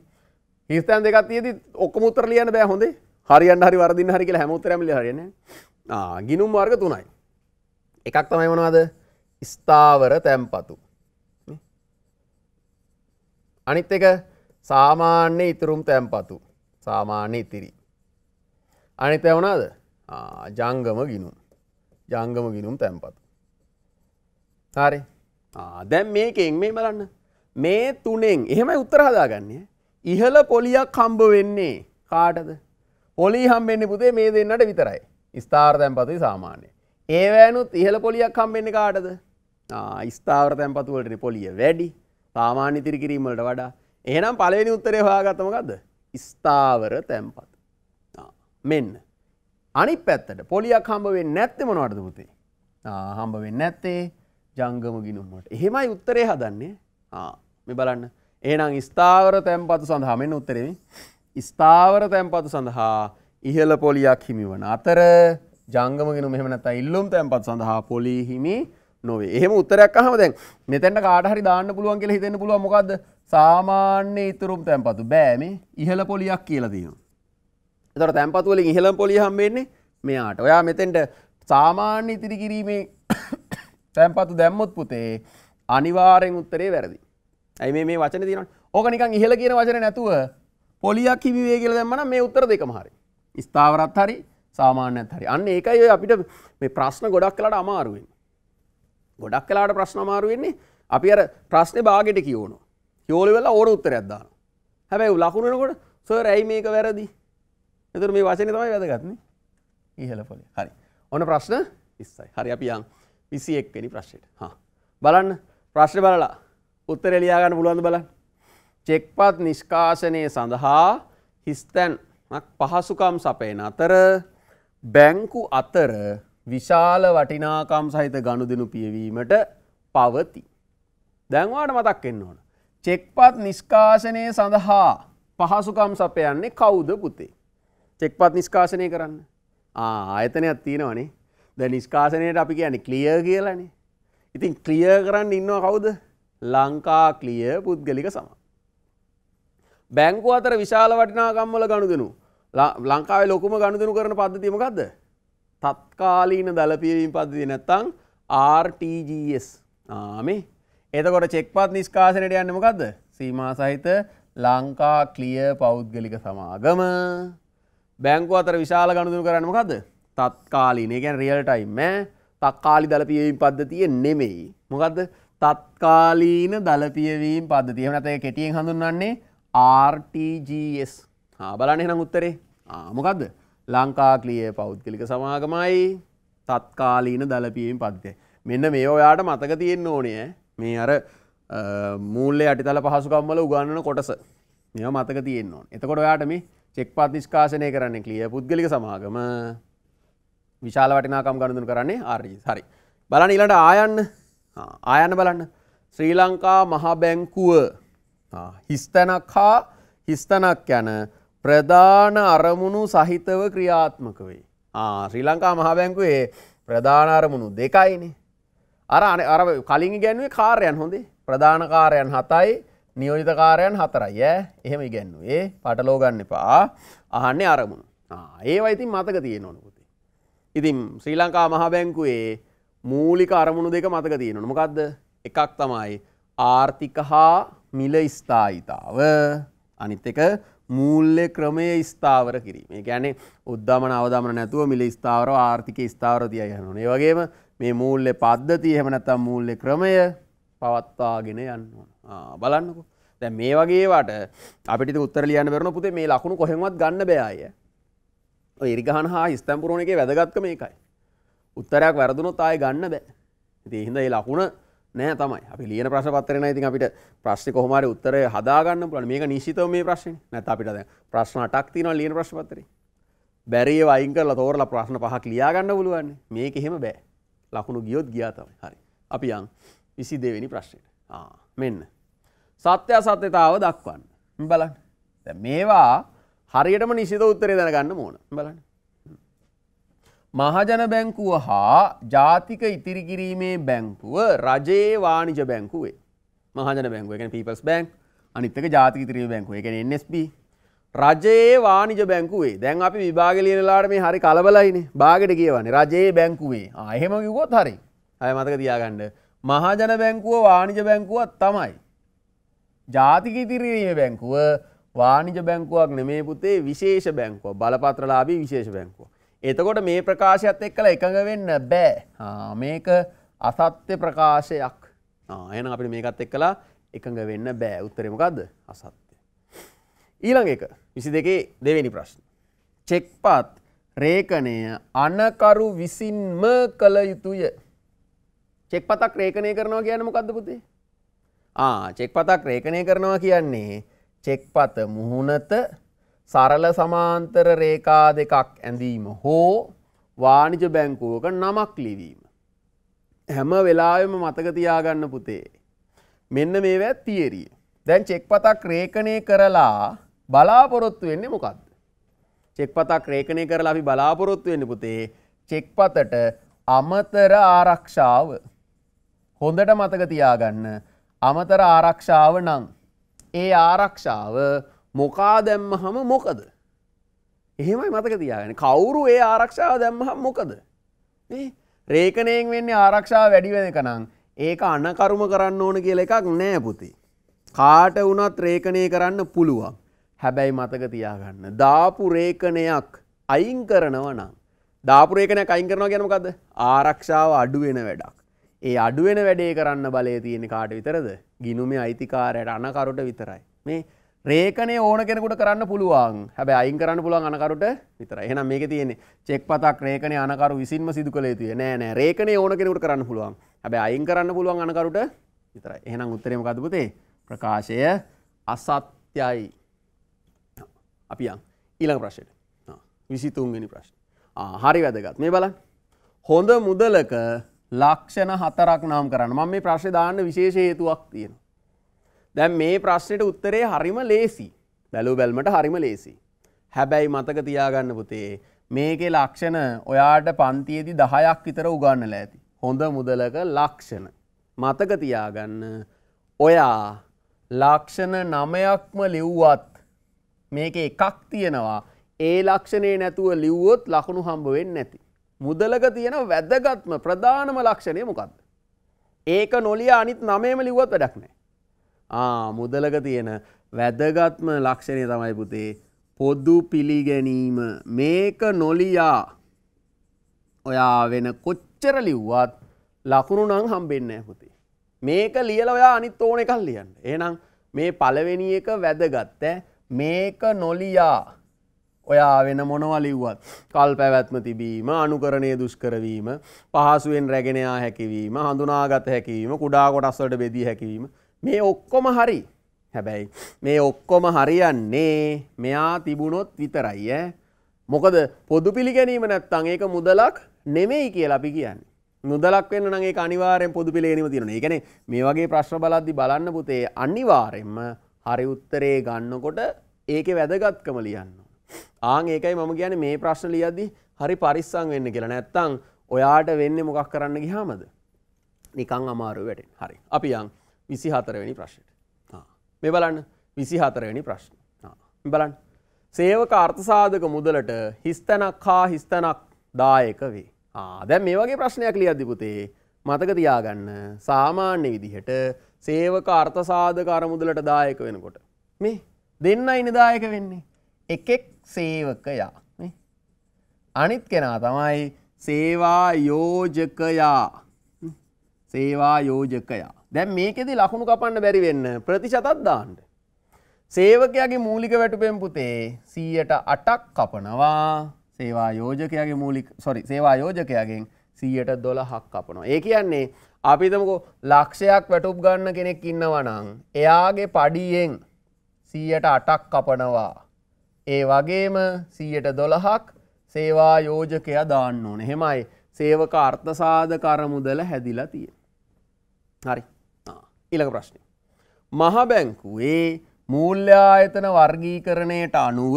හිස්තැන් දෙකක් තියද ඔක්ක මුත්තර ලියන බෑ හොඳේ හරියන් හරි වරදින්න හරිකල හැමුත්තරම හරන ගිනුම් වර්ග තුනයි එකක් තමයි වනවාද ස්ථාවර තැම්පතු. අනිත් එක සාමාන්‍ය ඉතුරුම් තැම්පතු සාමාන්‍ය ඉතිරි. අනිත වුණාද ජංගම ගිනුම් ජංගම ගිනුම් තැම්පතු. හරි දැම් මේකෙන් මේ බලන්න මේ තුනෙන් එහෙමයි උත්තර හදාගන්නේ ඉහල පොලියක් කම්බ වෙන්නේ කාටද පොලි හම්බෙන්න්න පුතේ මේ දෙන්නට විතරයි ස්ථාර් තැන්පති සාමාන්‍ය ඒවෑනුත් ඉහල පොලියක් කම්බෙන්නේ කාටද ස්ථාවර තැන්පතුවලටන පොලිය වැඩි සාමාන්‍ය තිරිකිරීමට වඩා එහනම් පලවෙනි උත්තරය හොයාගතමකක්ද ස්ථාවර තැන්පත් මෙන්න අනි පැත්තට පොලියක් හම්බවෙන් නැත්තම නොටද පුතේ හම්බවෙන්න නැත්තේ ජංගම ගිනුම්මට එහෙමයි උත්තරය හදන්නේ මෙ බලන්න ඒනම් ස්ථාවර තැන්පතු සඳහාමෙන් උත්තරෙමි ස්ථාවර තැන්පතු සඳහා ඉහල පොලියක් හිමිවන අතර ජංගමගෙන මෙහමනත ඉල්ලුම් තැන්පත් සඳහා පොලිහිමි නොවේ එහෙම උත්තරයක් අහම දැන් මෙතැන්න කාටහරි දාන්න පුළුවන් කියලා හිතෙන්න පුළුව මොකක්ද සාමාන්‍ය ඉතුරුම් තැන්පතු බෑම ඉහල පොලියක් කියලදීම. එතට තැන්පතුවලින් ඉහලම් පොලිහම් වෙන්නේ මෙයාට ඔයා මෙතෙන්ට සාමාන්‍ය ඉතිරි කිරීමේ තැන්පතු දැම්මොත් පුතේ අනිවාරෙන් උත්තරේ වැරදි. ඇයි මේ වචන තින ඕක නිකන් ඉහල කියන වචන නැතුව පොලියක් හිවිවේ කියල දෙමන මේ උත්තර දෙකම හරි. ස්ථාවරත් හරි සාමාන්‍යත් හරි අන්න ඒකයි අපිට මේ ප්‍රශ්න ගොඩක් කලට අමාරුවෙන්. ගොඩක් කලාට ප්‍රශ්න අමාරු වෙන්නේ අපි අර ප්‍රශ්නේ බාගෙට කියවුණු. කියවල වෙලා ඕන උත්තරයක් දානවා. හැබැයි ලකුණු එනකොට සර් ඇයි මේක වැරදි? එතකොට මේ වචනේ තමයි වැදගත්නේ. ඉහළ පොලේ. හරි. ඔන්න ප්‍රශ්න 20යි. හරි අපි යන් 21 වෙනි ප්‍රශ්නෙට. හා. බලන්න ප්‍රශ්නේ බලලා උත්තරේ ලියා ගන්න පුළුවන්ද බලන්න. චෙක්පත් නිෂ්කාශනය සඳහා හිස්තැන්ක් පහසුකම් සපයන අතර බැංකු අතර විශාල වටිනාකම් සහිත ගණුදනු පියවීමට පවති. දැන්වාට මතක් එන්න ඕන. චෙක්පත් නිස්කාශනය සඳහා පහසුකම් සපයන්නේ කවුද පුතේ. චෙක්පත් නිස්කාශනය කරන්න ආයතනයක් තියෙනවනේ ද නිස්කාශනයට අපි කියන්නේ කලිය කියලනේ. ඉතින් ක්‍රිය කරන්න ඉන්නවා කවුද ලංකා කලිය පුද්ගලික සම. බැංකු අතර විශාල වටිනාකම්වල ගණුදනු ලංකාවේ ලොකුම ගණුදනු කරන පද්ධතිමකක්ද තත්කාලීන දලපිරීම් පද්ධති නැත්තං RTGS ආමේ එතකොට චෙක්පත් නිස්කාසනයට යන්න මොකක්ද සීමා සහිත ලංකා ක්ලිය පෞද්ගලික සමාගම බැංකු අතර විශාල ගණුදුරු කරන්න මොකක්ද තත්කාලීන ගැන් රියල්ටයිම තක්කාලි දලපියවීම් පද්ධතිය නෙමෙයි මොකක්ද තත්කාලීන දලපියවීම් පද්ධතිය නතය කෙටියෙන් හඳුන්වන්නේ RTGS බලන්න එනම් උත්තරේ ආමොකක්ද ලංකාක්ලිය පෞද්ගලික සමාගමයි තත්කාලීන දලපීම් පත්ය. මෙන්න මේ ඔයාට මතක තියෙන්න්න ඕනේ මේ අර මූල්ලෙ අටිතල පහසුකම්වල උගන්නන කොටස මෙ මතක තියෙන්න්න ඕන එතකොට යාට මේ චෙක්පත් නිෂ්කාශනය කරන්න කලිය පුද්ගලික සමාගම විශාල වටිනාකම් ගණඳන කරන්නේ ආරජි හරි බලන්න ඉලට ආයන්න ආයන්න බලන්න ශ්‍රී ලංකා මහා බැංකුව හිස්තැනක් හා හිස්තනක් යැන ප්‍රධාන අරමුණු සහිතව ක්‍රියාත්මක වේ. ශ්‍රී ලංකා මහාබැංකුවේ ප්‍රධාන අරමුණු දෙකයිනේ. අර අර කලින් ගැන්ුවේ කාරයන් හොඳේ ප්‍රධාන කාරයන් හතයි නියෝජිත කාරයන් හතරයි ඈ එහෙම ඉගැන්නුවේ පටලෝගන්න එපා අහන්නේ අරමුණු. ඒවා ඉතින් මතක තියෙන ඕනකුති. ඉතින් ශ්‍රී ලංකා මහාබැංකුවේ මූලික අරමුණු දෙක මතක තියෙනවන මොකක්ද එකක් තමයි ආර්ථික හා මිල ස්ථායිතාව අනිත් එක මූල්ලෙ ක්‍රමය ස්ථාවර කිරීම ගැනේ උද්දමන අවදමන නැතුව මිල ස්ථාවර ආර්ථික ස්ථාවරතිය යනු ඒවගේම මේ මූල්ලෙ පද්ධතිය හෙමනැත්තම් මූල්ලෙ ක්‍රමය පවත්වාගෙන යන්න බලන්නකු දැ මේ වගේට අපිට උත්තර ලියන්න බරන පුතේ මේ ලකුණු කොහෙවත් ගන්න බෑය ඉරිගහන් හා ස්තැම්පුරුණ එක වැදගත්ක මේකයි උත්තරයක් වැරදුනොත් ආය ගන්න බෑ ඉතිහිඳ ඒ ලකුණ නෑ තමයි අපි ලියන ප්‍රශ් පත්තරෙන ඉතින් අපිට ප්‍රශ්ි කොහමර උත්තරය හදාගන්න පුලන මේ නිසිත මේ ප්‍රශ්න නැත අපිට ද ප්‍රශ්න අටක් තින ලියන ප්‍රශ් පත්තරේ බැරිය වයින් කරලා තෝරල ප්‍රශ්න පහක් ලියාගන්න පුළුවන් මේක එහෙම බෑ ලකුණු ගියොත් ගියාතම හරි අපි යන් විසි දෙවෙනි ප්‍රශ්නයට මෙන්න සත්‍ය සත්‍යතාව දක්වන්න බලන්න මේවා හරියටම නිසිත උත්තරේ දැනගන්න මෝන බලන්න මහජන බැංකුව හා ජාතික ඉතිරිකිරීමේ බැංකුව රජයේ වානිජ බැංකුවේ මහජන බැංකුව එකන පිපස් බැංක් අනිත්තක ජාතික ඉතිරීම බැංකුව එකන එස්ප රජයේ වානිජ බැංකුවේ දැන් අපි විභාගලියනලාට මේ හරි කලබලයින බාගට කියවන්නේ රජයේ බැංකුවේ අහෙම යුගොත් හරි අය මතක තියාගන්න මහජන බැංකුව වානිජ බැංකුවත් තමයි ජාතික ඉතිරීම බැංකුව වානිජ බැංකුවක් නෙමේ පුතේ විශේෂ බැංකුව බලපත්‍රලාබී විශේෂ බැංකුව එතකොට මේ ප්‍රකාශයත් එක්කලා එකඟ වෙන්න බෑ මේක අසත්‍ය ප්‍රකාශයක් එන අපි මේකත් එක්කලා එකඟ වෙන්න බෑ උත්තරමකක්ද අසත්‍ය. ඊළඟ එක විසි දෙකේ දෙවෙනි ප්‍රශ්න. චෙක්පත් රේකණය අනකරු විසින්ම කළ යුතුය. චෙක් පතක් රේකණය කරනවා කියන්න මොකක්ද පුතේ. ආ චෙක් පතක් රේකණය කරනවා කියන්නේ චෙක්පත මුහුණත සරල සමාන්තර රේකා දෙකක් ඇඳීම හෝ වානිජ බැංකුවක නමක් ලිවීම. හැම වෙලාවෙම මතක තියාගන්න පුතේ. මෙන්න මේවැ තියරිය. දැන් චෙක්පතක් රේකණය කරලා බලාපොරොත්තු වෙන්නේ මොකක්ද. චෙක්පතක් රේකණය කරලා අපි බලාපොරොත්තු වෙන්න පුතේ චෙක්පතට අමතර ආරක්ෂාව හොඳට මතක තියාගන්න අමතර ආරක්ෂාව නං ඒ ආරක්ෂාව මොකා දැම්ම හම මොකද. එහෙමයි මතක තියාගෙන කවුරු ඒ ආරක්ෂාව දැම්මහම් මොකද. රේකනයෙන් වෙන්නේ ආරක්ෂාව වැඩිවෙන කනම් ඒක අනකරුම කරන්න ඕන කියල එකක් නෑ පුති. කාට වනත් රේකනය කරන්න පුළුවන් හැබැයි මතක තියාගන්න. දාපු රේකනයක් අයින් කරනවනම්. දාපුරේකනයක් අයින් කරනවා ගැනකද ආරක්ෂාව අඩුවෙන වැඩක්. ඒ අඩුවෙන වැඩේ කරන්න බලය තියෙන කාට විතරද ගිනුමේ අයිතිකාරයට අනකරුට විතරයි. මේ රේකනේ ඕන කෙනෙකුට කරන්න පුළුවන් හැබැ අයින් කරන්න පුළුවන් අනකරුට විතර එහනම් මේක තියෙන චෙක් පතක් රේකන අනකරු විසින්ම සිදු කළ යුතුය නෑ නෑ රේකනේ ඕන කෙනෙකුට කරන්න පුළුවන් හැබැ අයින් කරන්න පුළුවන් අනකරුට විතර එහෙනම් උත්තරම කදපුතේ ප්‍රකාශය අසත්‍යයි අපියන් ඊළඟ ප්‍රශ්යට විසිතුන්ගනි ප්‍රශ්න හරි වැදගත් මේ බල හොඳ මුදලක ලක්ෂණ හතරක් නම් කරන්න මම මේ ප්‍රශ්ය දාන්න විශේෂ හේතුවක් තියෙනවා දැන් මේ ප්‍රශ්නෙට උත්තරේ හරිම ලේසි. බැලූ බැල්මට හරිම ලේසි. හැබැයි මතක තියාගන්න පුතේ මේකේ ලක්ෂණ ඔයාට පන්තියේදී 10ක් විතර උගන්වලා ඇති. හොඳ මුදලක ලක්ෂණ. මතක තියාගන්න ඔයා ලක්ෂණ 9ක්ම ලිව්වත් මේකේ එකක් තියෙනවා. ඒ ලක්ෂණේ නැතුව ලිව්වොත් ලකුණු හම්බ වෙන්නේ නැති. මුදලක තියෙන වැදගත්ම ප්‍රධානම ලක්ෂණය මොකක්ද? ඒක නොලිය අනිත් නමේම ලිව්වත් වැඩක් නෑ. මුදලක තියෙන වැදගත්ම ලක්ෂණය තමයි පුතේ පොදු පිළිගැනීම මේක නොලියා ඔයා වෙන කොච්චර ලිව්වත් ලකුණු නං හම්බෙන්න පුතේ. මේක ලියල ඔයා අනිත් ඕන එකල් ලියන්න. ඒනම් මේ පලවෙනි එක වැදගත්ත මේක නොලියා ඔයා වෙන මොනවලිව්වත් කල් පැවැත්ම තිබීම අනුකරණය දුෂ්කරවීම පහසුවෙන් රැගෙනයා හැකිවීම හඳුනාගත හැකිවීම කුඩා කොටස්වලට බෙදී හැකිවීම මේ ඔක්කොම හරි හැබැයි මේ ඔක්කොම හරියන්නේ මෙයා තිබුණොත් විතරයි ඈ මොකද පොදු පිළිගැනීම නැත්තං ඒක මුදලක් නෙමෙයි කියලා අපි කියන්නේ. මුදලක් වෙන්න නම් ඒක අනිවාර්යෙන් පොදු පිළිගැනීම තියෙනවා. ඒ කියන්නේ මේ වගේ ප්‍රශ්න බලද්දි බලන්න පුතේ අනිවාර්යෙන්ම හරි උත්තරේ ගන්නකොට ඒකේ වැදගත්කම ලියන්න ආන් ඒකයි මම කියන්නේ මේ ප්‍රශ්න ලියද්දි හරි පරිස්සම් වෙන්න කියලා. නැත්තම් ඔයාට වෙන්නේ මොකක් කරන්න ගියාමද? නිකන් අමාරු වැටෙන. හරි. අපි යන් විසිහතරවෙනි ප්‍රශ්නයට මෙ බලන්න විසිහතරවෙනි ප්‍රශ්න බලන් සේවක අර්ථසාධක මුදලට හිස්තැනක් හා හිස්තැනක් දායක වේ ආදැ මේ වගේ ප්‍රශ්නයක් ලිය අධිපුතේ මතක තියාගන්න සාමාන්‍ය විදිහට සේවක අර්ථසාධක අරමුදලට දායක වෙනකොට මේ දෙන්න අයිනිදායක වෙන්නේ එකෙක් සේවකයා අනිත් කෙනා තමයි සේවා යෝජකයා සේවා යෝජකයා දැන් මේකෙදි ලකුණු කපන්න බැරි වෙන්න ප්‍රතිශතත් දාන්න. සේවකයාගේ මූලික වැටුපෙන් පුතේ 108ක් කපනවා. සේවා යෝජකයාගේ මූලික sorry සේවා යෝජකයාගෙන් 112ක් කපනවා. ඒ කියන්නේ අපි හිතමුකෝ ලක්ෂයක් වැටුප් ගන්න කෙනෙක් ඉන්නවා නම් එයාගේ පඩියෙන් 108ක් කපනවා. ඒ වගේම 112ක් සේවා යෝජකයා දාන්න ඕනේ. එහෙමයි සේවක අර්ථසාධක අරමුදල හැදිලා තියෙන්නේ. හරි ඉළඟ ප්‍රශ්නය. මහබැංකුවේ මූල්්‍යායතන වර්ගීකරණයට අනුව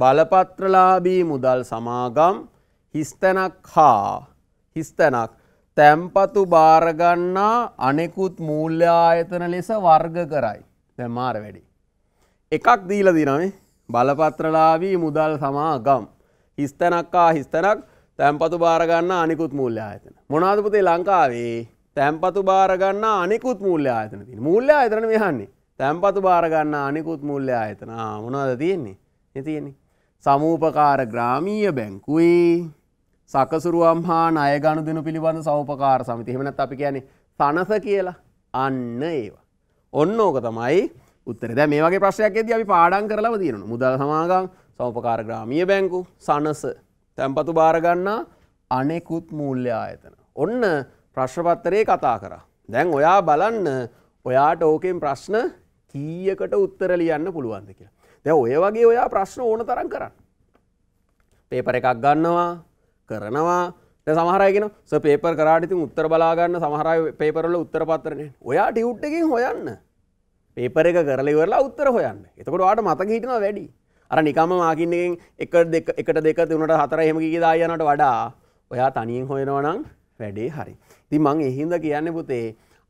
බලපත්‍රලාබී මුදල් සමාගම් හිස්තැනක් හා හිස්තැනක් තැම්පතු භාරගන්නා අනෙකුත් මූල්්‍යායතන ලෙස වර්ග කරයි දැමාර වැඩි. එකක් දීල දිනමේ බලපත්‍රලාවී මුදල් සමාගම් හිස්තැනක්කා හිස්තැනක් තැම්පතු භාරගන්න අනිකුත් මුල්්‍යායතන. මොනාදපතේ ලංකාවේ තැන්පතු භාරගන්න අනිකුත් මුල්්‍ය ආයතන තින මුල්්‍ය ආයතන යහන්නේ තැන්පතු භාරගන්න අනිකුත් මුල්්‍ය ආයතන මොනද තියෙන්නේ නැතියෙන්නේ. සමූපකාර ග්‍රාමීය බැංකුයි සකසුරුවම් හා අය ගණු දෙනු පිළිබඳ සෞපකාර සමිති හෙමනත් අපි කියන්නේ තනස කියලා අන්න ඒවා. ඔන්න ඕක තමයි උත්තර දැ මේ වගේ ප්‍රශ්යක් ඇති අපි පාඩන් කරලා තියෙනු මුදල් සමාගම් සෞපකාර ග්‍රාමිය බැංකු සනස තැන්පතු භාරගන්නා අනෙකුත් මූල්‍ය ආයතන. ඔන්න ප්‍රශ්පත්තරේ කතා කරා. දැන් ඔයා බලන්න ඔයාට ඕකෙන් ප්‍රශ්න කීයකට උත්තර ලියන්න පුළුවන්ද කියලා. දැ ඔය වගේ ඔයා ප්‍රශ්න ඕන තරන් කරන්න. පේපර එකක් ගන්නවා කරනවා සමහරයගෙන පේපර් කරාටිති උත්තර බලාගන්න සමහර පේපරල උත්තර පත්තරනය ඔයා ටියුට්ටකින් හොයන්න පේපර එක කරලවරලා උත්තර හොයන්න එතකොට වාට මතක හිටම වැඩි අර නිකම මාකින්නෙන් එක එකට දෙක තුනට හතර හෙමකි දායනට වඩා ඔයා තනියෙන් හොයෙනවනම් වැඩේ හරි. ති මං එහින්ද කියන්න පුතේ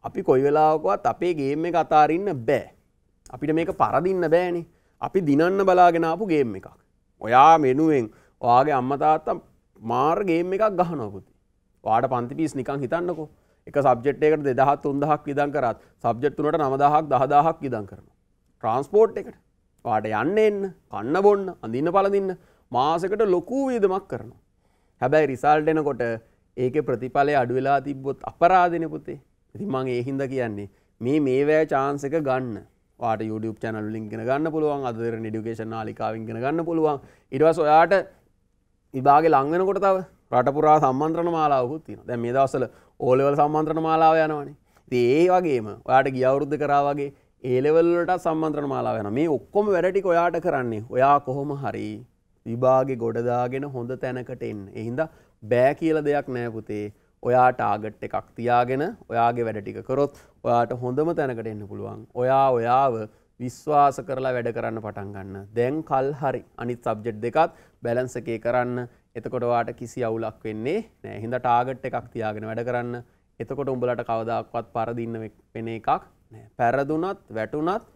අපි කොයි වෙලාවකවත් අපේ ගේම එක අතාරන්න බෑ අපිට මේක පරදින්න බෑනේ අපි දිනන්න බලාගෙනාපු ගේම් එකක් ඔයා මෙනුවෙන් ඔයාගේ අම්මතාත්ත මාර්ගේම් එකක් ගහනොකුති වාට පන්ති පිස් නිකං හිතන්නකෝ එක සබ්ජෙට්යකට දෙදහත් උන්දහක් ඉදන් කරත් සබ්ජෙට්තුනට නමදහක් දහදාහක් ඉදන් කරන ට්‍රන්ස්පෝට් එකට පාට යන්න එන්න කන්න බොන්න අඳන්න පලදින්න මාසකට ලොකූ වේදමක් කරනවා හැබැයි රිසල්ට එනකොට ඒක ප්‍රතිඵලය අඩුවෙලා තිබ්බොත් අපරාධන පුතේ ඉතින් මං ඒ හින්දා කියන්නේ මේ මේවැය chance එක ගන්න. ඔයාට YouTube channel වලින් ඉගෙන ගන්න පුළුවන් අද දෙරණ education නාලිකාවෙන් ඉගෙන ගන්න පුළුවන්. ඊට පස්සේ ඔයාට විභාගේ ලං වෙනකොට තව රට පුරා සම්මන්ත්‍රණ මාලාවකුත් තියෙනවා. දැන් මේ දවස්වල O level සම්මන්ත්‍රණ මාලාව යනවනේ. ඉතින් ඒ වගේම ඔයාට ගිය අවුරුද්ද කරා වගේ A level වලට සම්මන්ත්‍රණ මාලාව යනවා. මේ ඔක්කොම වැඩ ටික ඔයාට කරන්නේ. ඔයා කොහොම හරි විභාගේ ගොඩ දාගෙන හොඳ තැනකට එන්න. ඒ හින්දා බෑ කියල දෙයක් නෑ පුතේ ඔයා ටාගට් එකක් තියාගෙන ඔයාගේ වැඩ ටික කරොත් ඔයාට හොඳම තැනකට එන්න පුළුවන් ඔයා ඔයාව විශ්වාස කරලා වැඩ කරන්න පටන් ගන්න දැන් කල් හරි අනිත් සබ්ජෙට් දෙකත් බැලන්ස එකේ කරන්න එතකොට වාට කිසි අවුලක් වෙන්නේ නෑ හිඳ ටාගට් එකක් තියාගෙන වැඩ කරන්න එතකොට උඹලට කවදක්වත් පරදින්න වෙන එකක් පැරදුනත් වැටුනත්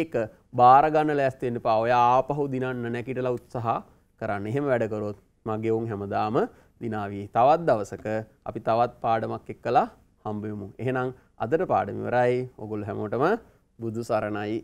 ඒක බාරගන්න ලැස්තෙන්ට පවය ආපහු දිනන්න නැකිටලා උත්සහ කරන්න එහෙම වැඩකරොත් මගේ ඔවුන් හැමදාම දිනාවී තවත් දවසක අපි තවත් පාඩමක් එක් කලා හම්බයමු. එහෙනම් අදර පාඩමිවරයි ඔගුල් හැමෝටම බුදු සරණයි